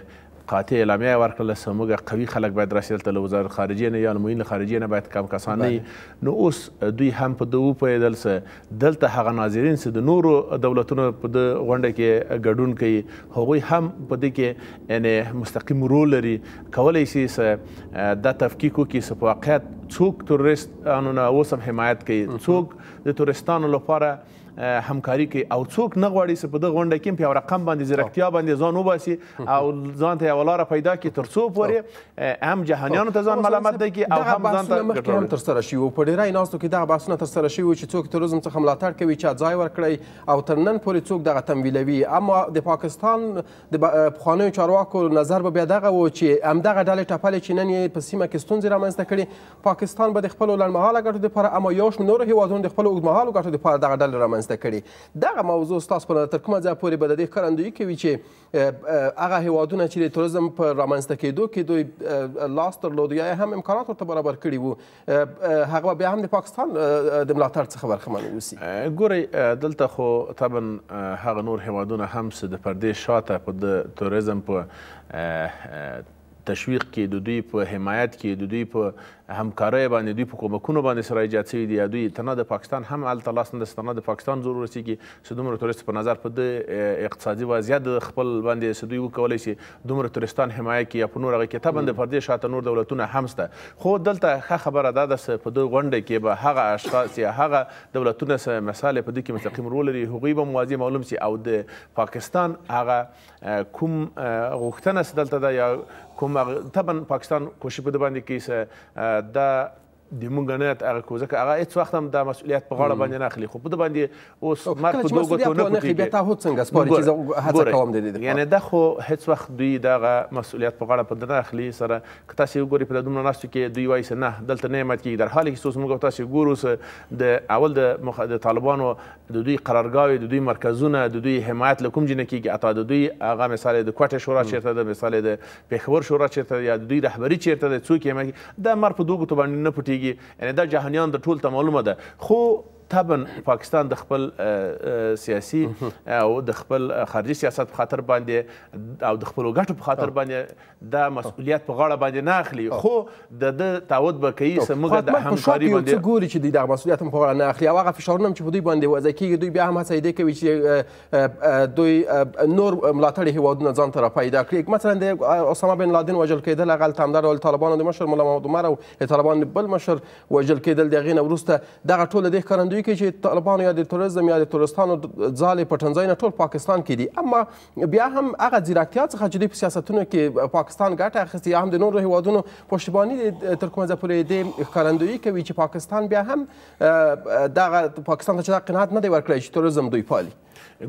قاطع اعلامیه ورکړله زموږ قوي خلک باید راشي دلته له وزارت خارجې نه یا له معین خارجې نه باید کم کسان نه نو اوس دوی هم په ده وپوهېدل څه دلته هغه ناظرین څه د نورو دولتونو په د غونډه کې ګډون کوي هغوی هم په دې کې یعنې مستقیم رول لري کولی شي څه دا تفکیک وکړي څه په واقعیت څوک تورست انونه اوس هم حمایت کوي څوک د تورستانو لپاره همکاري کوي او څوک نه غواړي چې په دغه غونډه کې په یو رقم باندې ځیرکتیا باندې ځان وباسي او ځان ته یوه لاره پیدا کړي تر څو پورې هم جهانیانو ته ځان ملامت دی کې او هم ځان ته ګټه هم ترسره شوي وو په ډېرای ناستو کې دغه بحثونه ترسره شوي وو چې څوک تروریزم څخه ملاتړ کوي چا ځای ورکړی او تر نن پورې څوک دغه تمویلوي اما د پاکستان د پخوانیو چارواکو نظر به بیا دغه و چې همدغه ډلې ټپلې چې نن یې په سیمه کې ستونزې رامنځته کړي پاکستان به د خپلو لنډمهاله ګټو دپاره اما یو شمېر نورو هېوادونو د خپلو اوږدمهالو ګټو دپاره دغه ډلې رامنځته رامنځته کړي دغه موضوع ستاسو په تر کومه ځای پورې به د دې ښکارندویي کوي چې هغه هیوادونه چې د توریزم په رامنځته کېدو کې دوی لاس درلود یا هم امکانات ورته برابر کړي وو هغه بیا هم د پاکستان د ملاتړ څخه برخمن اوسي ګورئ دلته خو طبعا هغه نور هیوادونه هم چې د پردې شاته په د توریزم په تشویق کې د دوی په حمایت کې د دوی په همکارۍ باندې دوی په کومکونو باندې سره ایجاد شوي دي دوی تنه د پاکستان هم هلته لاس نه تنه د پاکستان زور رسیږي چې دومره تورست په نظر په د اقتصادي وضعیت خپل باندې چې دوی وکولی شي دومره تورستان حمایه کړي یا په نور هغه کې طبعا د پردې شاته نور دولتونه هم شته خو دلته ښه خبره دا ده چې په دوی غونډه کې به هغه اشخاص یا هغه دولتونه سره مثال په دې کې مستقیم رول لري هغوی به موازی معلوم شي او د پاکستان هغه کوم غوښتنه چې دلته ده یا کوم طبعا پاکستان کوشش په دې باندې کوي چې دا د مونږ نه هغه کو ځکه هغه هیڅ وخت هم دا مسؤلیت په غاړه باندې نه اخلي خو په دې باندې اوس مار په دوه غوتو نه کوي بیا ته څنګه سپاري چې هڅه کوم د دې یعنی دا خو هیڅ وخت دوی دا مسؤلیت په غاړه باندې نه اخلي سره که تاسو وګورئ په دومره ناشته کې دوی وایي نه دلته نه مات کیږي در حال کې اوس موږ تاسو ګورو د اول د مخ د طالبانو د دوی قرارګاوي د دوی مرکزونه د دوی حمایت لکم جن کیږي اته د دوی هغه مثال د کوټه شورا چیرته د مثال د پیښور شورا چیرته یا د دوی رهبری چیرته د څوک یې دا مار په دوه غوتو باندې نه پټي چلیږي یعنې دا جهانیان د ټول ته معلومه ده خو طبعا پاکستان د خپل سیاسي او د خپل خارجي سیاست په خاطر باندې او د خپل ګټو په خاطر باندې دا مسؤلیت په غاړه باندې نه اخلي خو د د تعود به کوي سمګه د همکاري باندې ګوري چې د مسؤلیت په غاړه نه اخلي او هغه فشارونه چې په دوی باندې وځي کیږي دوی بیا هم هڅه کوي چې دوی نور ملاتړي هیوادونه ځان ته را پیدا کړي مثلا د اسامه بن لادن وژل کېدل هغلته همدار ډول طالبانو د مشر مولا محمد عمر او طالبان بل مشر وژل کېدل د هغې نه وروسته دغه ټول د ښکارندوی توجه کړئ چې طالبانو یا د توریزم یا د تورستانو ځالې پټنځایونه ټول پاکستان کې دي اما بیا هم هغه ځیرکتیا څخه چې دوی په سیاستونو کې پاکستان ګټه اخیستې یا هم د نورو هیوادونو پشتیباني تر کومه ځه پورې د ښکارندویي کوي چې پاکستان بیا هم دغه پاکستان ته چې دغه قناعت نه دی ورکړی چې توریزم دوی پالي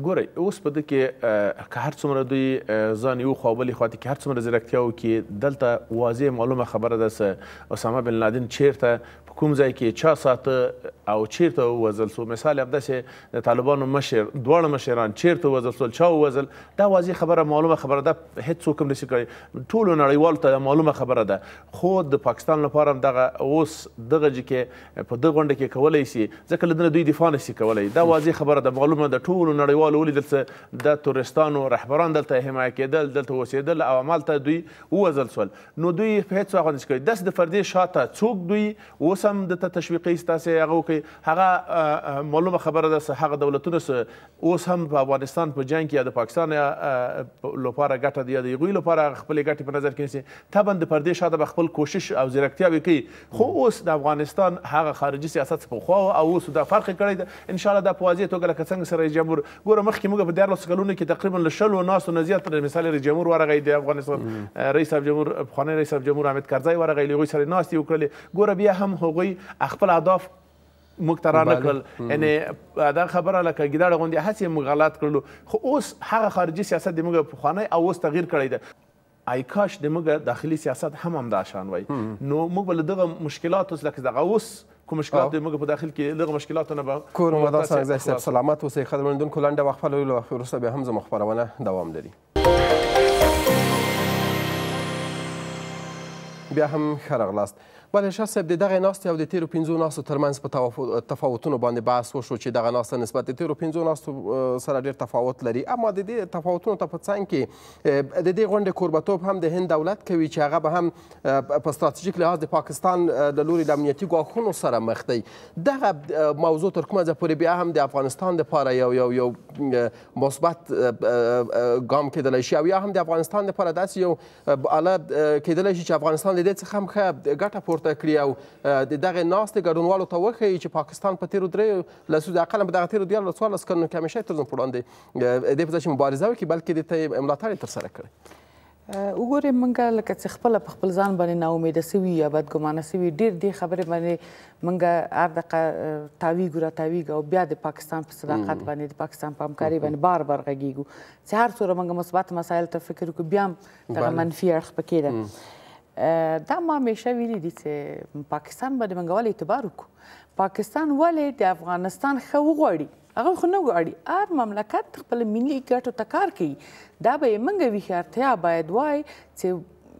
ګورئ اوس په دې کې که هر څومره دوی ځان یو خوا بلې خوا ته کې هر څومره ځیرکتیا وکړي دلته واضح معلومه خبره ده چې اسامه بن لادن چیرته په کوم ځای کې چا ساته او چیرته ووزل سو مثال همداسې د طالبانو مشر دواړه مشران چیرته ووزل سول چا ووزل دا واضح خبره معلومه خبره ده هیڅ څوک هم نشي کولی ټولو نړیوالو ته معلومه خبره ده خو د پاکستان لپاره هم دغه اوس دغه چې کې په دغه غونډه کې کولی شي ځکه لدنه دوی دفاع نشي کولی دا واضح خبره ده معلومه ده ټولو نړیوالو ولیدل څه د تورستانو رهبران دلته حمایه کېدل دلته اوسېدل او همالته دوی ووزل سول نو دوی په هیڅ وخت نشي کولی داسې د فردي شاته څوک دوی اوس هم دته تشویقي ستاسې هغه وکړي هغه معلومه خبره ده چې هغه دولتونه چې اوس هم په افغانستان په جنگ کې یا د پاکستان یا لپاره ګټه دی یا د هغوی لپاره خپلې ګټې په نظر کې نیسي طبعا د پردې شاته به خپل کوشش او ځیرکتیا کوي خو اوس د افغانستان هغه خارجي سیاست په خو او اوس دا فرق کړی دی ان شاء الله دا په واضح توګه لکه څنګه سره جمهور ګوره مخکې موږ په دیارلس کلونو کې تقریبا له شلو ناستو نه زیات مثال رئیس جمهور ورغی د افغانستان رئیس جمهور پخوانی رئیس جمهور حامد کرزی ورغی له هغوی سره ناستې وکړلې ګوره بیا هم هغوی خپل اهداف موږ ته رانکړل یعنې دا خبره لکه ګیداړه غوندې هسې موږ غلط کړلو خو اوس هغه خارجي سیاست د موږ پخوانی او اوس تغییر کړی دی ایکاش د موږ داخلي سیاست هم هم دا شان وای نو موږ بل دغه مشکلات اوس لکه دغه اوس کوم مشکلات د موږ په داخل کې دغه مشکلات نه به کور مدا سره صاحب سلامت اوسئ خدمتونکو لنډه وقفه لولو وروسته به هم زموږ خبرونه دوام لري بیا هم ښه راغلاست بله شاه صاحب د دغه ناستې او د تیرو پنځو ناستو ترمنځ په تفاوتونو باندې بحث وشو چې دغه ناسته نسبت د تیرو پنځو ناستو سره ډېر تفاوت لري اما د دې تفاوتونو ته په څنګ کې د دې غونډې کوربتوب هم د هند دولت کوي چې هغه به هم په ستراتیژیک لحاظ د پاکستان له لوري د امنیتي ګواښونو سره مخ دی دغه موضوع تر کومه ځه پورې بیا هم د افغانستان لپاره یو یو یو مثبت ګام کېدلی شي او یا هم د افغانستان لپاره داسې یو اله کېدلی شي چې افغانستان د دې څخه هم ښه ګټه پورته پورته کړي او د دغه ناستې ګډونوالو ته وښیي چې پاکستان په تیرو درې لسو د اقلا په دغه تیرو دیارلس څوارلس کلونو کې همیشه تر زموږ وړاندې د دې په ځای چې مبارزه وکړي بلکې د ته یې ملاتړ یې ترسره کړي وګورئ مونږه لکه چې خپل په خپل ځان باندې ناامید سوي یا بدګمانه سوي ډیر دي خبره باندې مونږه هر دقه تاوی ګره تاوی او بیا د پاکستان په صداقت باندې د پاکستان په همکاري باندې بار بار غږیږو چې هر څوره مونږه مثبت مسایل ته فکر وکړو بیا هم دغه منفي اړخ پکې ده دا ما همیشه ویلي دي چې پاکستان به د منګوال اعتبار وکړو پاکستان ولې د افغانستان ښه وغواړي هغه خو نه غواړي هر مملکت خپل ملي ګټو ته کار کوي دا به یې موږ ویښتیا باید وای چې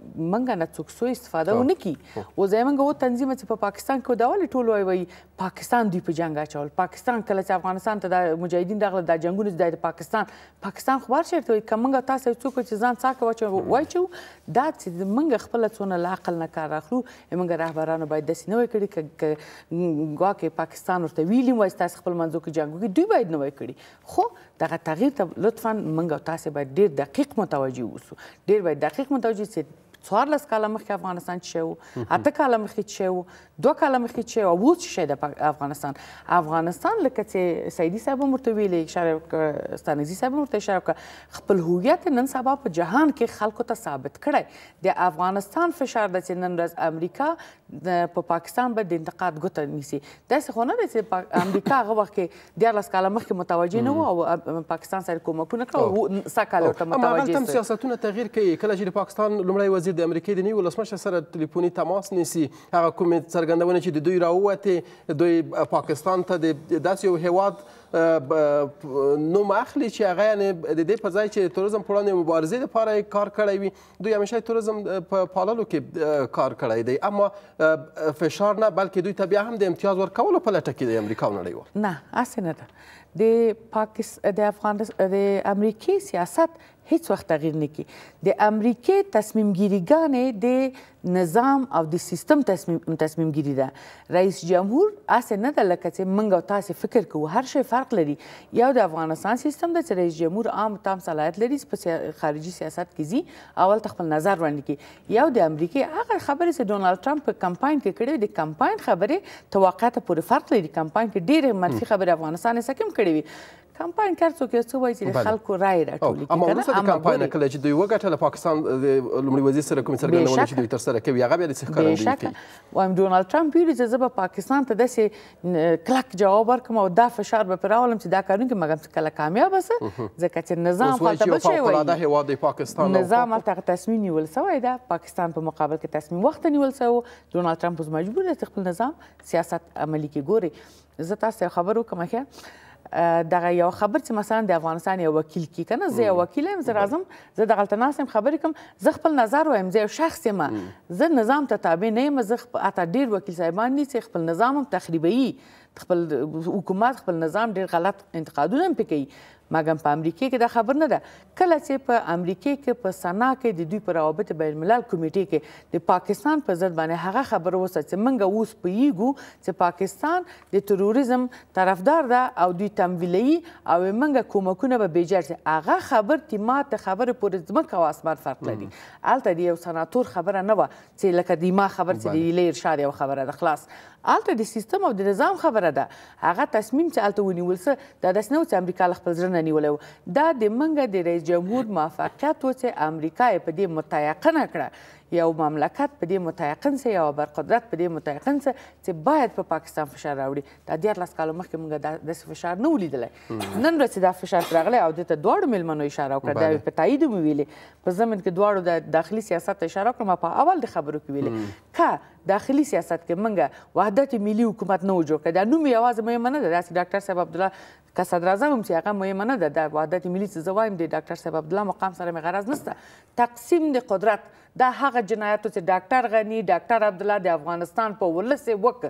منګه نه څوک سوء استفاده و نکي و زمونږ و تنظیم چې په پاکستان کې دا ولې ټول وای وای پاکستان دوی په جنگ اچول پاکستان کله چې افغانستان ته د مجاهدین دغه د جنگونو د پاکستان پاکستان خبر شي ته کومه تاسو څوک چې ځان څاکه واچو وای چې دا چې منګه خپل څونه لاقل نه کار اخلو منګه رهبرانو باید داسې نه وای کړی ک ګواکې پاکستان ورته ویلی وای تاسو خپل منځو کې جنگو کې دوی باید نه وای کړی خو دغه تغییر ته لطفا منګه تاسو باید ډیر دقیق متوجي اوسو ډیر باید دقیق متوجي چې 14 کاله مخکې افغانستان چې و اته کاله مخکې چې و دوه کاله مخکې چې و او څه شي د افغانستان افغانستان لکه چې سیدي صاحب مرته ویلې اشاره ستانزي صاحب مرته اشاره وکړه خپل هویت نن سبا په جهان کې خلکو ته ثابت کړی د افغانستان فشار د نن ورځ امریکا په پا پاکستان باندې انتقاد ګوته نیسي داسې خو نه ده چې امریکا هغه وخت کې دیارلس کاله مخکې متوجه نه وو او پاکستان سره کومکونه کړل سا کاله ورته متوجه سي سیاستونه تغییر کوي کله چې د پاکستان لومړی وزیر وزیر د امریکې د نوي ولسمشر سره ټلیفوني تماس نیسي هغه کومې څرګندونې چې د دوی راووتې دوی پاکستان ته د داسې یو هیواد نوم اخلي چې هغه یعنی د دې په ځای چې توریزم په وړاندې مبارزې لپاره کار کړی وي دوی همیشه توریزم په پاللو کې کار کړی دی اما فشار نه بلکې دوی ته بیا هم د امتیاز ورکولو په لټه کې د امریکا او نړۍ وه نه هسې نه ده د پاکست د افغان د امریکې سیاست هیڅ وخت تغییر نه کوي د امریکای تصمیم ګیریګانې د نظام او د سیستم تصمیم تصمیم ګیری ده رئیس جمهور اسه نه ده لکه چې منګ او تاسو فکر کوو هر شی فرق لري یو د افغانستان سیستم د رئیس جمهور عام تام صلاحیت لري په خارجي سیاست کې زی اول خپل نظر وړاندې کوي یو د امریکای هغه خبره چې ډونالد ټرمپ په کمپاین کې کړې د کمپاین خبره توقعات پورې فرق لري کمپاین کې ډېر منفي خبره افغانستان یې سکم کړې وي کمپاین کار څوک یو څه وایي چې خلکو رائے راټولي کړي اما وروسته د کمپاین کله چې دوی وګټله پاکستان د لومړي وزیر سره کوم څرګندونه چې دوی تر ترسره کوي هغه بیا د څه ښکارندویي کوي وایم ډونالد ټرمپ ویلي چې زه به پاکستان ته داسې کلک جواب ورکړم او دا فشار به پرې راولم چې دا کارونه کې مګم کله کامیابه سه ځکه چې نظام هلته بل شی وایي پاکستان نظام هلته تصمیم نیول سوی ده پاکستان په مقابل کې تصمیم وخت نیول سوی ډونالد ټرمپ اوس مجبور دی چې خپل نظام سیاست عملي کې ګوري زه تاسو خبرو کوم ښه دغه یو خبر چې مثلا د افغانستان یو وکیل کی کنه زه یو وکیل یم زه راځم زه د غلطناسم خبرې کوم زه خپل نظر وایم زه یو شخص یم زه نظام ته تابع نه یم زه اته ډیر وکیل صاحبان نه چې خپل نظام هم تخریبوي خپل حکومت خپل نظام ډیر غلط انتقادونه هم پکې مګم په امریکای کې دا خبر نه ده کله چې په امریکای کې په سنا کې د دوی په روابط بین الملل کمیټې کې د پاکستان په ضد باندې هغه خبر وسه چې منګه اوس په یګو چې پاکستان د تروریزم طرفدار ده او دوی تمویلي او منګه کومکونه به بیجر هغه خبر تیمات خبر پر ځمکه او اسمان فرق لري الته دی یو سناتور خبره نه و چې لکه دیما خبر چې دی لیر شاده یو خبره ده خلاص الته د سیستم او د نظام خبره ده هغه تصمیم چې الته ونیول څه د داسنو چې امریکا خپل ځرنه ګامونه نیولې و دا د منګه د رئیس جمهور موافقت و چې امریکا یې په دې متیقنه کړه یو مملکت په دې متیقن سه یو برقدرت په دې متیقن سه چې باید په پا پاکستان فشار راوړي دا ډیر لاس کال مخکې موږ داسې فشار نه ولیدل نن ورځ دا فشار راغلی او د ته دواړو ملمنو اشاره وکړه دا په تایید مو ویلي په زمند کې دواړو د داخلي سیاست اشاره کړم په اول د خبرو کې ویلي که داخلي سیاست کې منګه وحدت ملي حکومت نه جوړ کړ دا نوم یوازې مهمه نه ده داسې ډاکټر صاحب عبد الله کا صدر اعظم هم چې هغه مهمه نه ده د وحدت ملي څه زوایم دی ډاکټر صاحب عبد الله مقام سره مغرض نشته تقسیم د قدرت دا هغه جنایتو چې ډاکټر غنی ډاکټر عبد الله د افغانستان په ولسه وک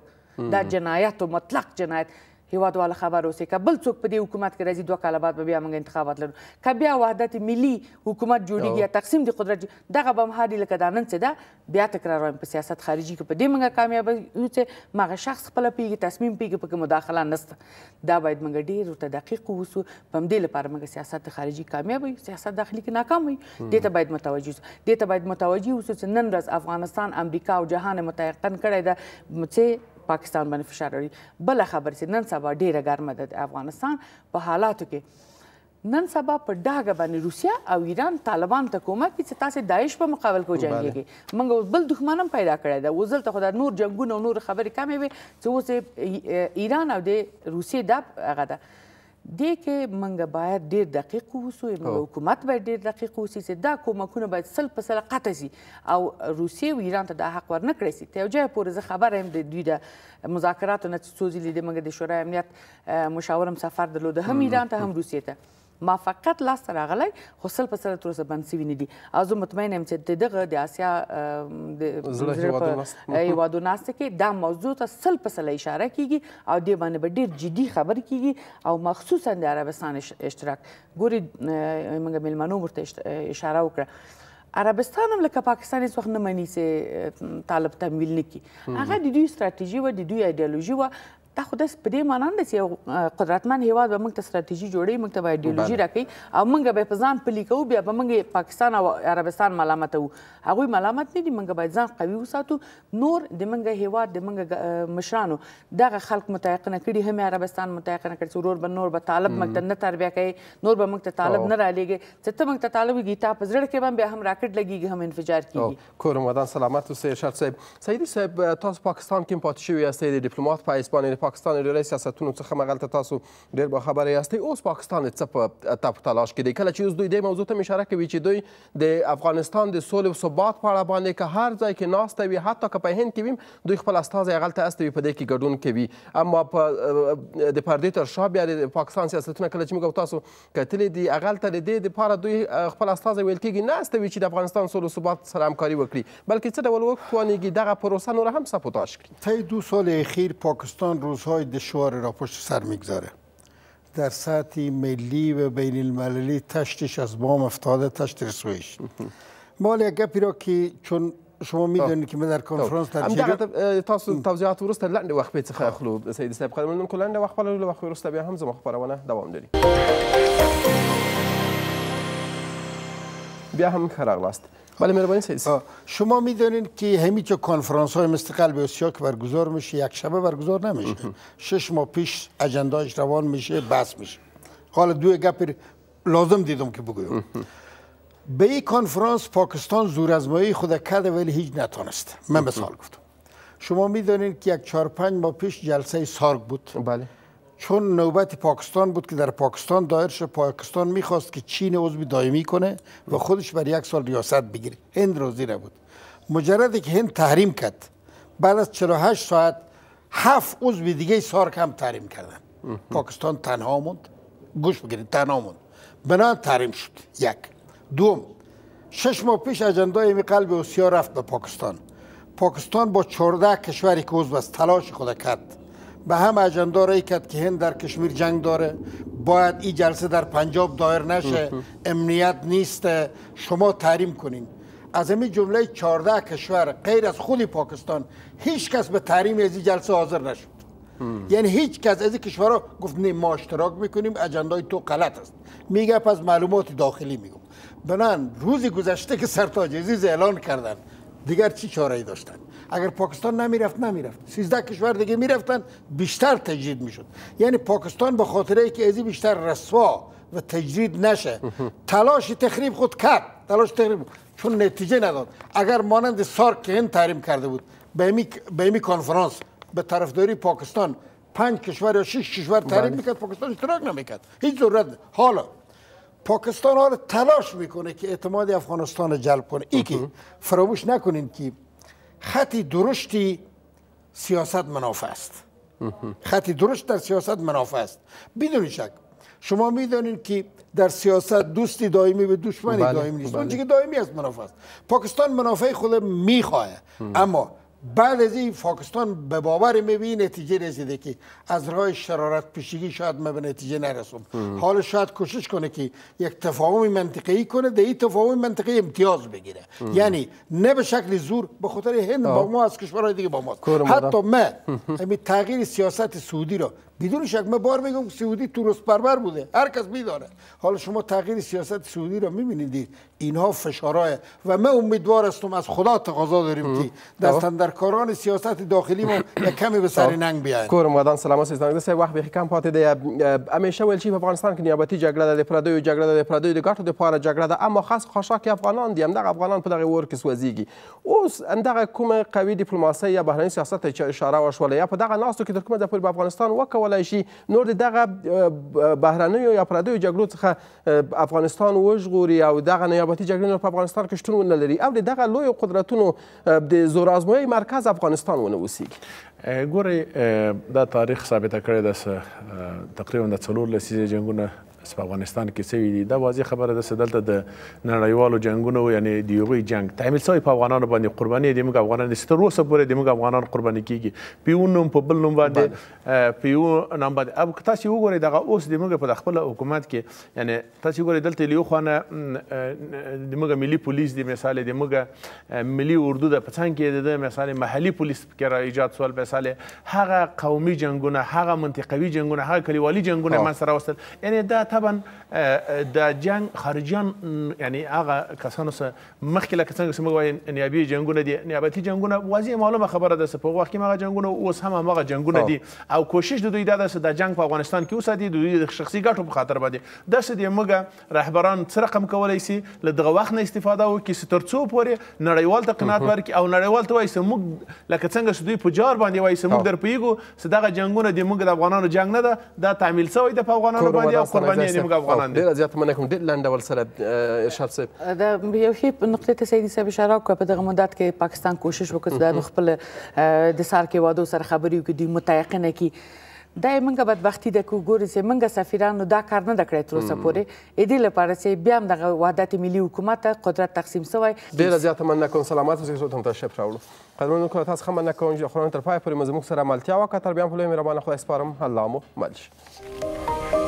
دا جنایت مطلق جنایت هیوادوال خبر اوسئ که بل څوک په دې حکومت کې راځي دوه کاله بعد به بیا موږ انتخابات لرو که بیا وحدت ملي حکومت جوړیږي یا تقسیم د قدرت دغه به هم هادي لکه دا نن څه ده بیا تکرارویم په سیاست خارجي کې په دې موږ کامیاب یو مغه شخص خپل پیږي تصمیم پیږي په مداخله نسته دا باید موږ ډیر ورته دقیق ووسو په همدې لپاره موږ سیاست خارجي کامیاب وي سیاست داخلي کې ناکام وي دې ته باید متوجه اوسو دې ته باید متوجه اوسو چې نن ورځ افغانستان امریکا او جهان متيقن کړی ده چې پاکستان باندې فشار لري بل خبر چې نن سبا ډیره ګرمه ده د افغانستان په حالاتو کې نن سبا په ډاګه باندې روسیا او ایران طالبان ته کومه کې چې تاسو داعش په مقابل کې جنگيږي موږ بل دښمنان پیدا کړی دا وزل ته خدای نور جنگونه نور خبرې کمې وي چې اوس ایران او د روسیې د هغه ده دی کې منګه باید ډیر دقیق اوسو موږ حکومت باید ډیر دقیق اوسي چې دا کومکونه باید سل په سل قطع شي او روسیه او ایران ته دا حق ورنه کړی شي ته ځای پورې زه خبر هم د دوی د مذاکراتو نه څه سوزي لیدې موږ د شورای امنیت مشاورم سفر درلود هم ایران ته هم روسیه ته ما فقط لاس راغلی خو سل په سل تر اوسه بند سوي نه دي او زه مطمئن یم چې دغه د آسیا د هیوادو ناست کې دا موضوع ته سل په سل اشاره کیږي او دې باندې به ډېر جدي خبر کیږي او مخصوصا د عربستان اشتراک ګوري موږ ملمنو ورته اشاره وکړه عربستان هم لکه پاکستان هیڅ وخت نه مني چې طالب تمویل نکي هغه د دوی ستراتیژي و د دوی ایدئولوژي و دا خو داس په دې معنا نه چې یو قدرتمن هیواد به موږ ته ستراتیژي جوړي موږ ته به ایدیولوژي راکړي او موږ به په ځان پلي کوو بیا به موږ پاکستان او عربستان ملامتو هغوی ملامت نه دي موږ باید ځان قوي وساتو نور د موږ هیواد د موږ مشرانو دغه خلک متيقنه کړي هم عربستان متيقنه کړي ضرور به نور به طالب موږ ته نه تربیه کوي نور به موږ ته طالب نه رالېږي چې ته موږ ته طالب گیتا په زړه کې به هم راکټ لګيږي هم انفجار کیږي کورم ودان سلامت اوسئ شرط صاحب سیدی صاحب تاسو پاکستان کې پاتې شوی یاستئ د ډیپلوماټ په اسپانیا د پاکستان ډیری سیاستونو څخه مغلته تاسو ډیر با خبره یاستئ اوس پاکستان څه په تپ تلاش کې دی کله چې اوس دوی دې موضوع ته اشاره کوي چې دوی د افغانستان د سولې او ثبات په اړه باندې که هر ځای کې ناست وي حتی که په هند کې ویم دوی خپل استازی غلطه استوي په دې کې ګډون کوي اما په د پردې تر شا بیا د پاکستان سیاستونه کله چې موږ تاسو کتلې دي اغلته د دې لپاره دوی خپل استازی ویل کېږي نه استوي چې د افغانستان سولې او ثبات سره همکاري وکړي بلکې څه ډول وتوانېږي دغه پروسه نور هم سپوتاژ کړي طی دو سال اخیر پاکستان روزهای دشوار را پشت سر میگذاره در سطح ملی و بین المللی تشتش از بام افتاده تشت رسویش مال یک گپی را که چون شما میدونید که من در کنفرانس در خب. جریان تاسو توضیحات ورسته لند وقت بیت څخه خلوب سید صاحب قدم و کله وقت و ورسته بیا هم زموږ خبرونه دوام داری. بیا هم خراغ لاست بله مهربانی شما میدونید که همیچه کنفرانس های مستقل به اسیا که برگزار میشه یک شبه برگزار نمیشه شش ماه پیش اجنداش روان میشه بس میشه حالا دو گپی لازم دیدم که بگویم به این کنفرانس پاکستان مایی خود کرده ولی هیچ نتانست من مثال گفتم شما میدونید که یک چهار پنج ماه پیش جلسه سارگ بود بله چون نوبت پاکستان بود که در پاکستان دایر پاکستان میخواست که چین عضو دائمی کنه و خودش برای یک سال ریاست بگیره هند روزی نبود مجرد که هند تحریم کرد بعد از 48 ساعت هفت عضو دیگه سارک هم تحریم کردن پاکستان تنها موند گوش بگیرید تنها موند بنا تحریم شد یک دوم شش ماه پیش اجندای قلب اوسیا رفت به پاکستان پاکستان با 14 کشوری که از تلاش خود کرد به هم اجندا کرد که هند در کشمیر جنگ داره باید این جلسه در پنجاب دایر نشه امنیت نیست شما تحریم کنین از این جمله 14 کشور غیر از خود پاکستان هیچ کس به تحریم از این جلسه حاضر نشد یعنی هیچ کس از این کشورها گفت نه ما اشتراک میکنیم اجندای تو غلط است میگه پس معلومات داخلی میگم بنان روزی گذشته که سرتاج عزیز اعلان کردن دیگر چی چاره ای داشتن اگر پاکستان نمی رفت نمیرفت نمیرفت 13 کشور دیگه میرفتن بیشتر تجدید میشد یعنی پاکستان به خاطر اینکه ازی بیشتر رسوا و تجرید نشه تلاش تخریب خود کرد تلاش تخریب چون نتیجه نداد اگر مانند سارک که هند تحریم کرده بود به این کنفرانس به طرفداری پاکستان پنج کشور یا شش کشور تحریم بله. میکرد پاکستان اشتراک نمیکرد هیچ ضرورت حالا پاکستان حالا تلاش میکنه که اعتماد افغانستان جلب کنه ای که فراموش نکنین که خطی درشتی سیاست منافع است خطی درشت در سیاست منافع است بدون شک شما میدانید که در سیاست دوستی دائمی به دشمنی بله، دائمی نیست اونچه بله. که دائمی است منافع است پاکستان منافع خود میخواه اما بعد از این فاکستان به باور می به نتیجه رسیده که از راه شرارت پیشگی شاید ما به نتیجه نرسم حالا شاید کوشش کنه که یک تفاهم منطقی کنه ده این تفاهم منطقی امتیاز بگیره یعنی نه به شکل زور به خاطر هند با ما از کشورهای دیگه با ما حتی ما تغییر سیاست سعودی رو. بدون شک ما بار میگم سعودی توروس بربر بوده هر کس میداند حالا شما تغییر سیاست سعودی را میبینید اینها فشارای و من امیدوار هستم از خدا تقاضا داریم که دستندرکاران سیاست داخلیمون ما کمی به سر ننگ بیاین کورم ودان سلام عزیز سه وقت به کم پات دی همیشه ول چی په افغانستان کې نیابتي جګړه د پردوی جګړه د د پاره جګړه ده اما خاص خاشاک افغانان دی همدغه افغانان په دغه ور کې سوځيږي اوس همدغه کوم قوي دیپلوماسي یا بهرنی سیاست ته اشاره وشول یا په دغه ناستو کې د کومه افغانستان وکول کولای شي نور دغه بهرنیو یا پردیو جګړو څخه افغانستان وژغوري او دغه نیابتي جګړې په افغانستان کې شتون ونه لري او دغه لویو قدرتونو د زورازمایۍ مرکز افغانستان ونه اوسیږي ګورئ دا تاریخ ثابته کړې ده تقریبا د څلور لسیزې جنګونه په افغانستان کې سوي دي دا واضح خبره ده چې دلته د نړیوالو جنگونو یعنی د یوې جنگ تعمیل سوی په افغانانو باندې قرباني دي موږ افغانان ستر اوسه پورې د موږ افغانان قرباني کیږي په یو نوم په بل نوم باندې په یو نوم باندې اب تاسو وګورئ دغه اوس د موږ په خپل حکومت کې یعنی تاسو وګورئ دلته یو خانه د موږ ملي پولیس دی مثال د موږ ملي اردو د پڅان کې د مثال محلي پولیس کې را ایجاد سوال مثال هغه قومي جنگونه هغه منطقوي جنگونه هغه کلیوالي جنگونه من سره وصل یعنی دا طبعا د جنگ خارجیان یعنی هغه کسانو سره مخکې لکه څنګه چې موږ وایو نیابي جنگونه دي نیابتي جنگونه واضح معلومه خبره ده په وخت کې هغه جنگونه اوس هم هغه جنگونه دي او کوشش د دوی دا ده د جنگ په افغانستان کې اوسه دي د دوی شخصي ګټو په خاطر باندې داسې دی موږ رهبران څه رقم کولی سي له دغه وخت نه استفاده وکړي چې تر څو پورې نړیوال ته قناعت ورکړي او نړیوال ته وایي چې موږ لکه څنګه چې دوی په جار باندې وایي چې موږ در پیګو چې دغه جنگونه د موږ د افغانانو جنگ نه ده دا تعمیل شوی د افغانانو باندې او قرباني ثانيه نیم افغانان دي ډیره زیاته مننه کوم ډیر لنډ ول سره ارشاد صاحب دا یو ښه نقطې ته سيدي صاحب اشاره وکړه په دغه مدت کې پاکستان کوشش وکړ د خپل د سار کې وادو سره خبرې وکړي دوی متيقنه کې دا موږ بدبختی د کوګور سه موږ سفیرانو دا کار نه کړی تر اوسه پورې اې دې لپاره چې بیا هم د وحدت ملي حکومت قدرت تقسیم شوی ډیره زیاته مننه کوم سلامات اوسئ تاسو ته شپ راوړو قدرمنو کوم تاسو هم مننه کوم چې خوران تر پای پورې مزموږ سره ملتیا وکړه تر بیا هم له مهربان خدای سپارم الله مو ملش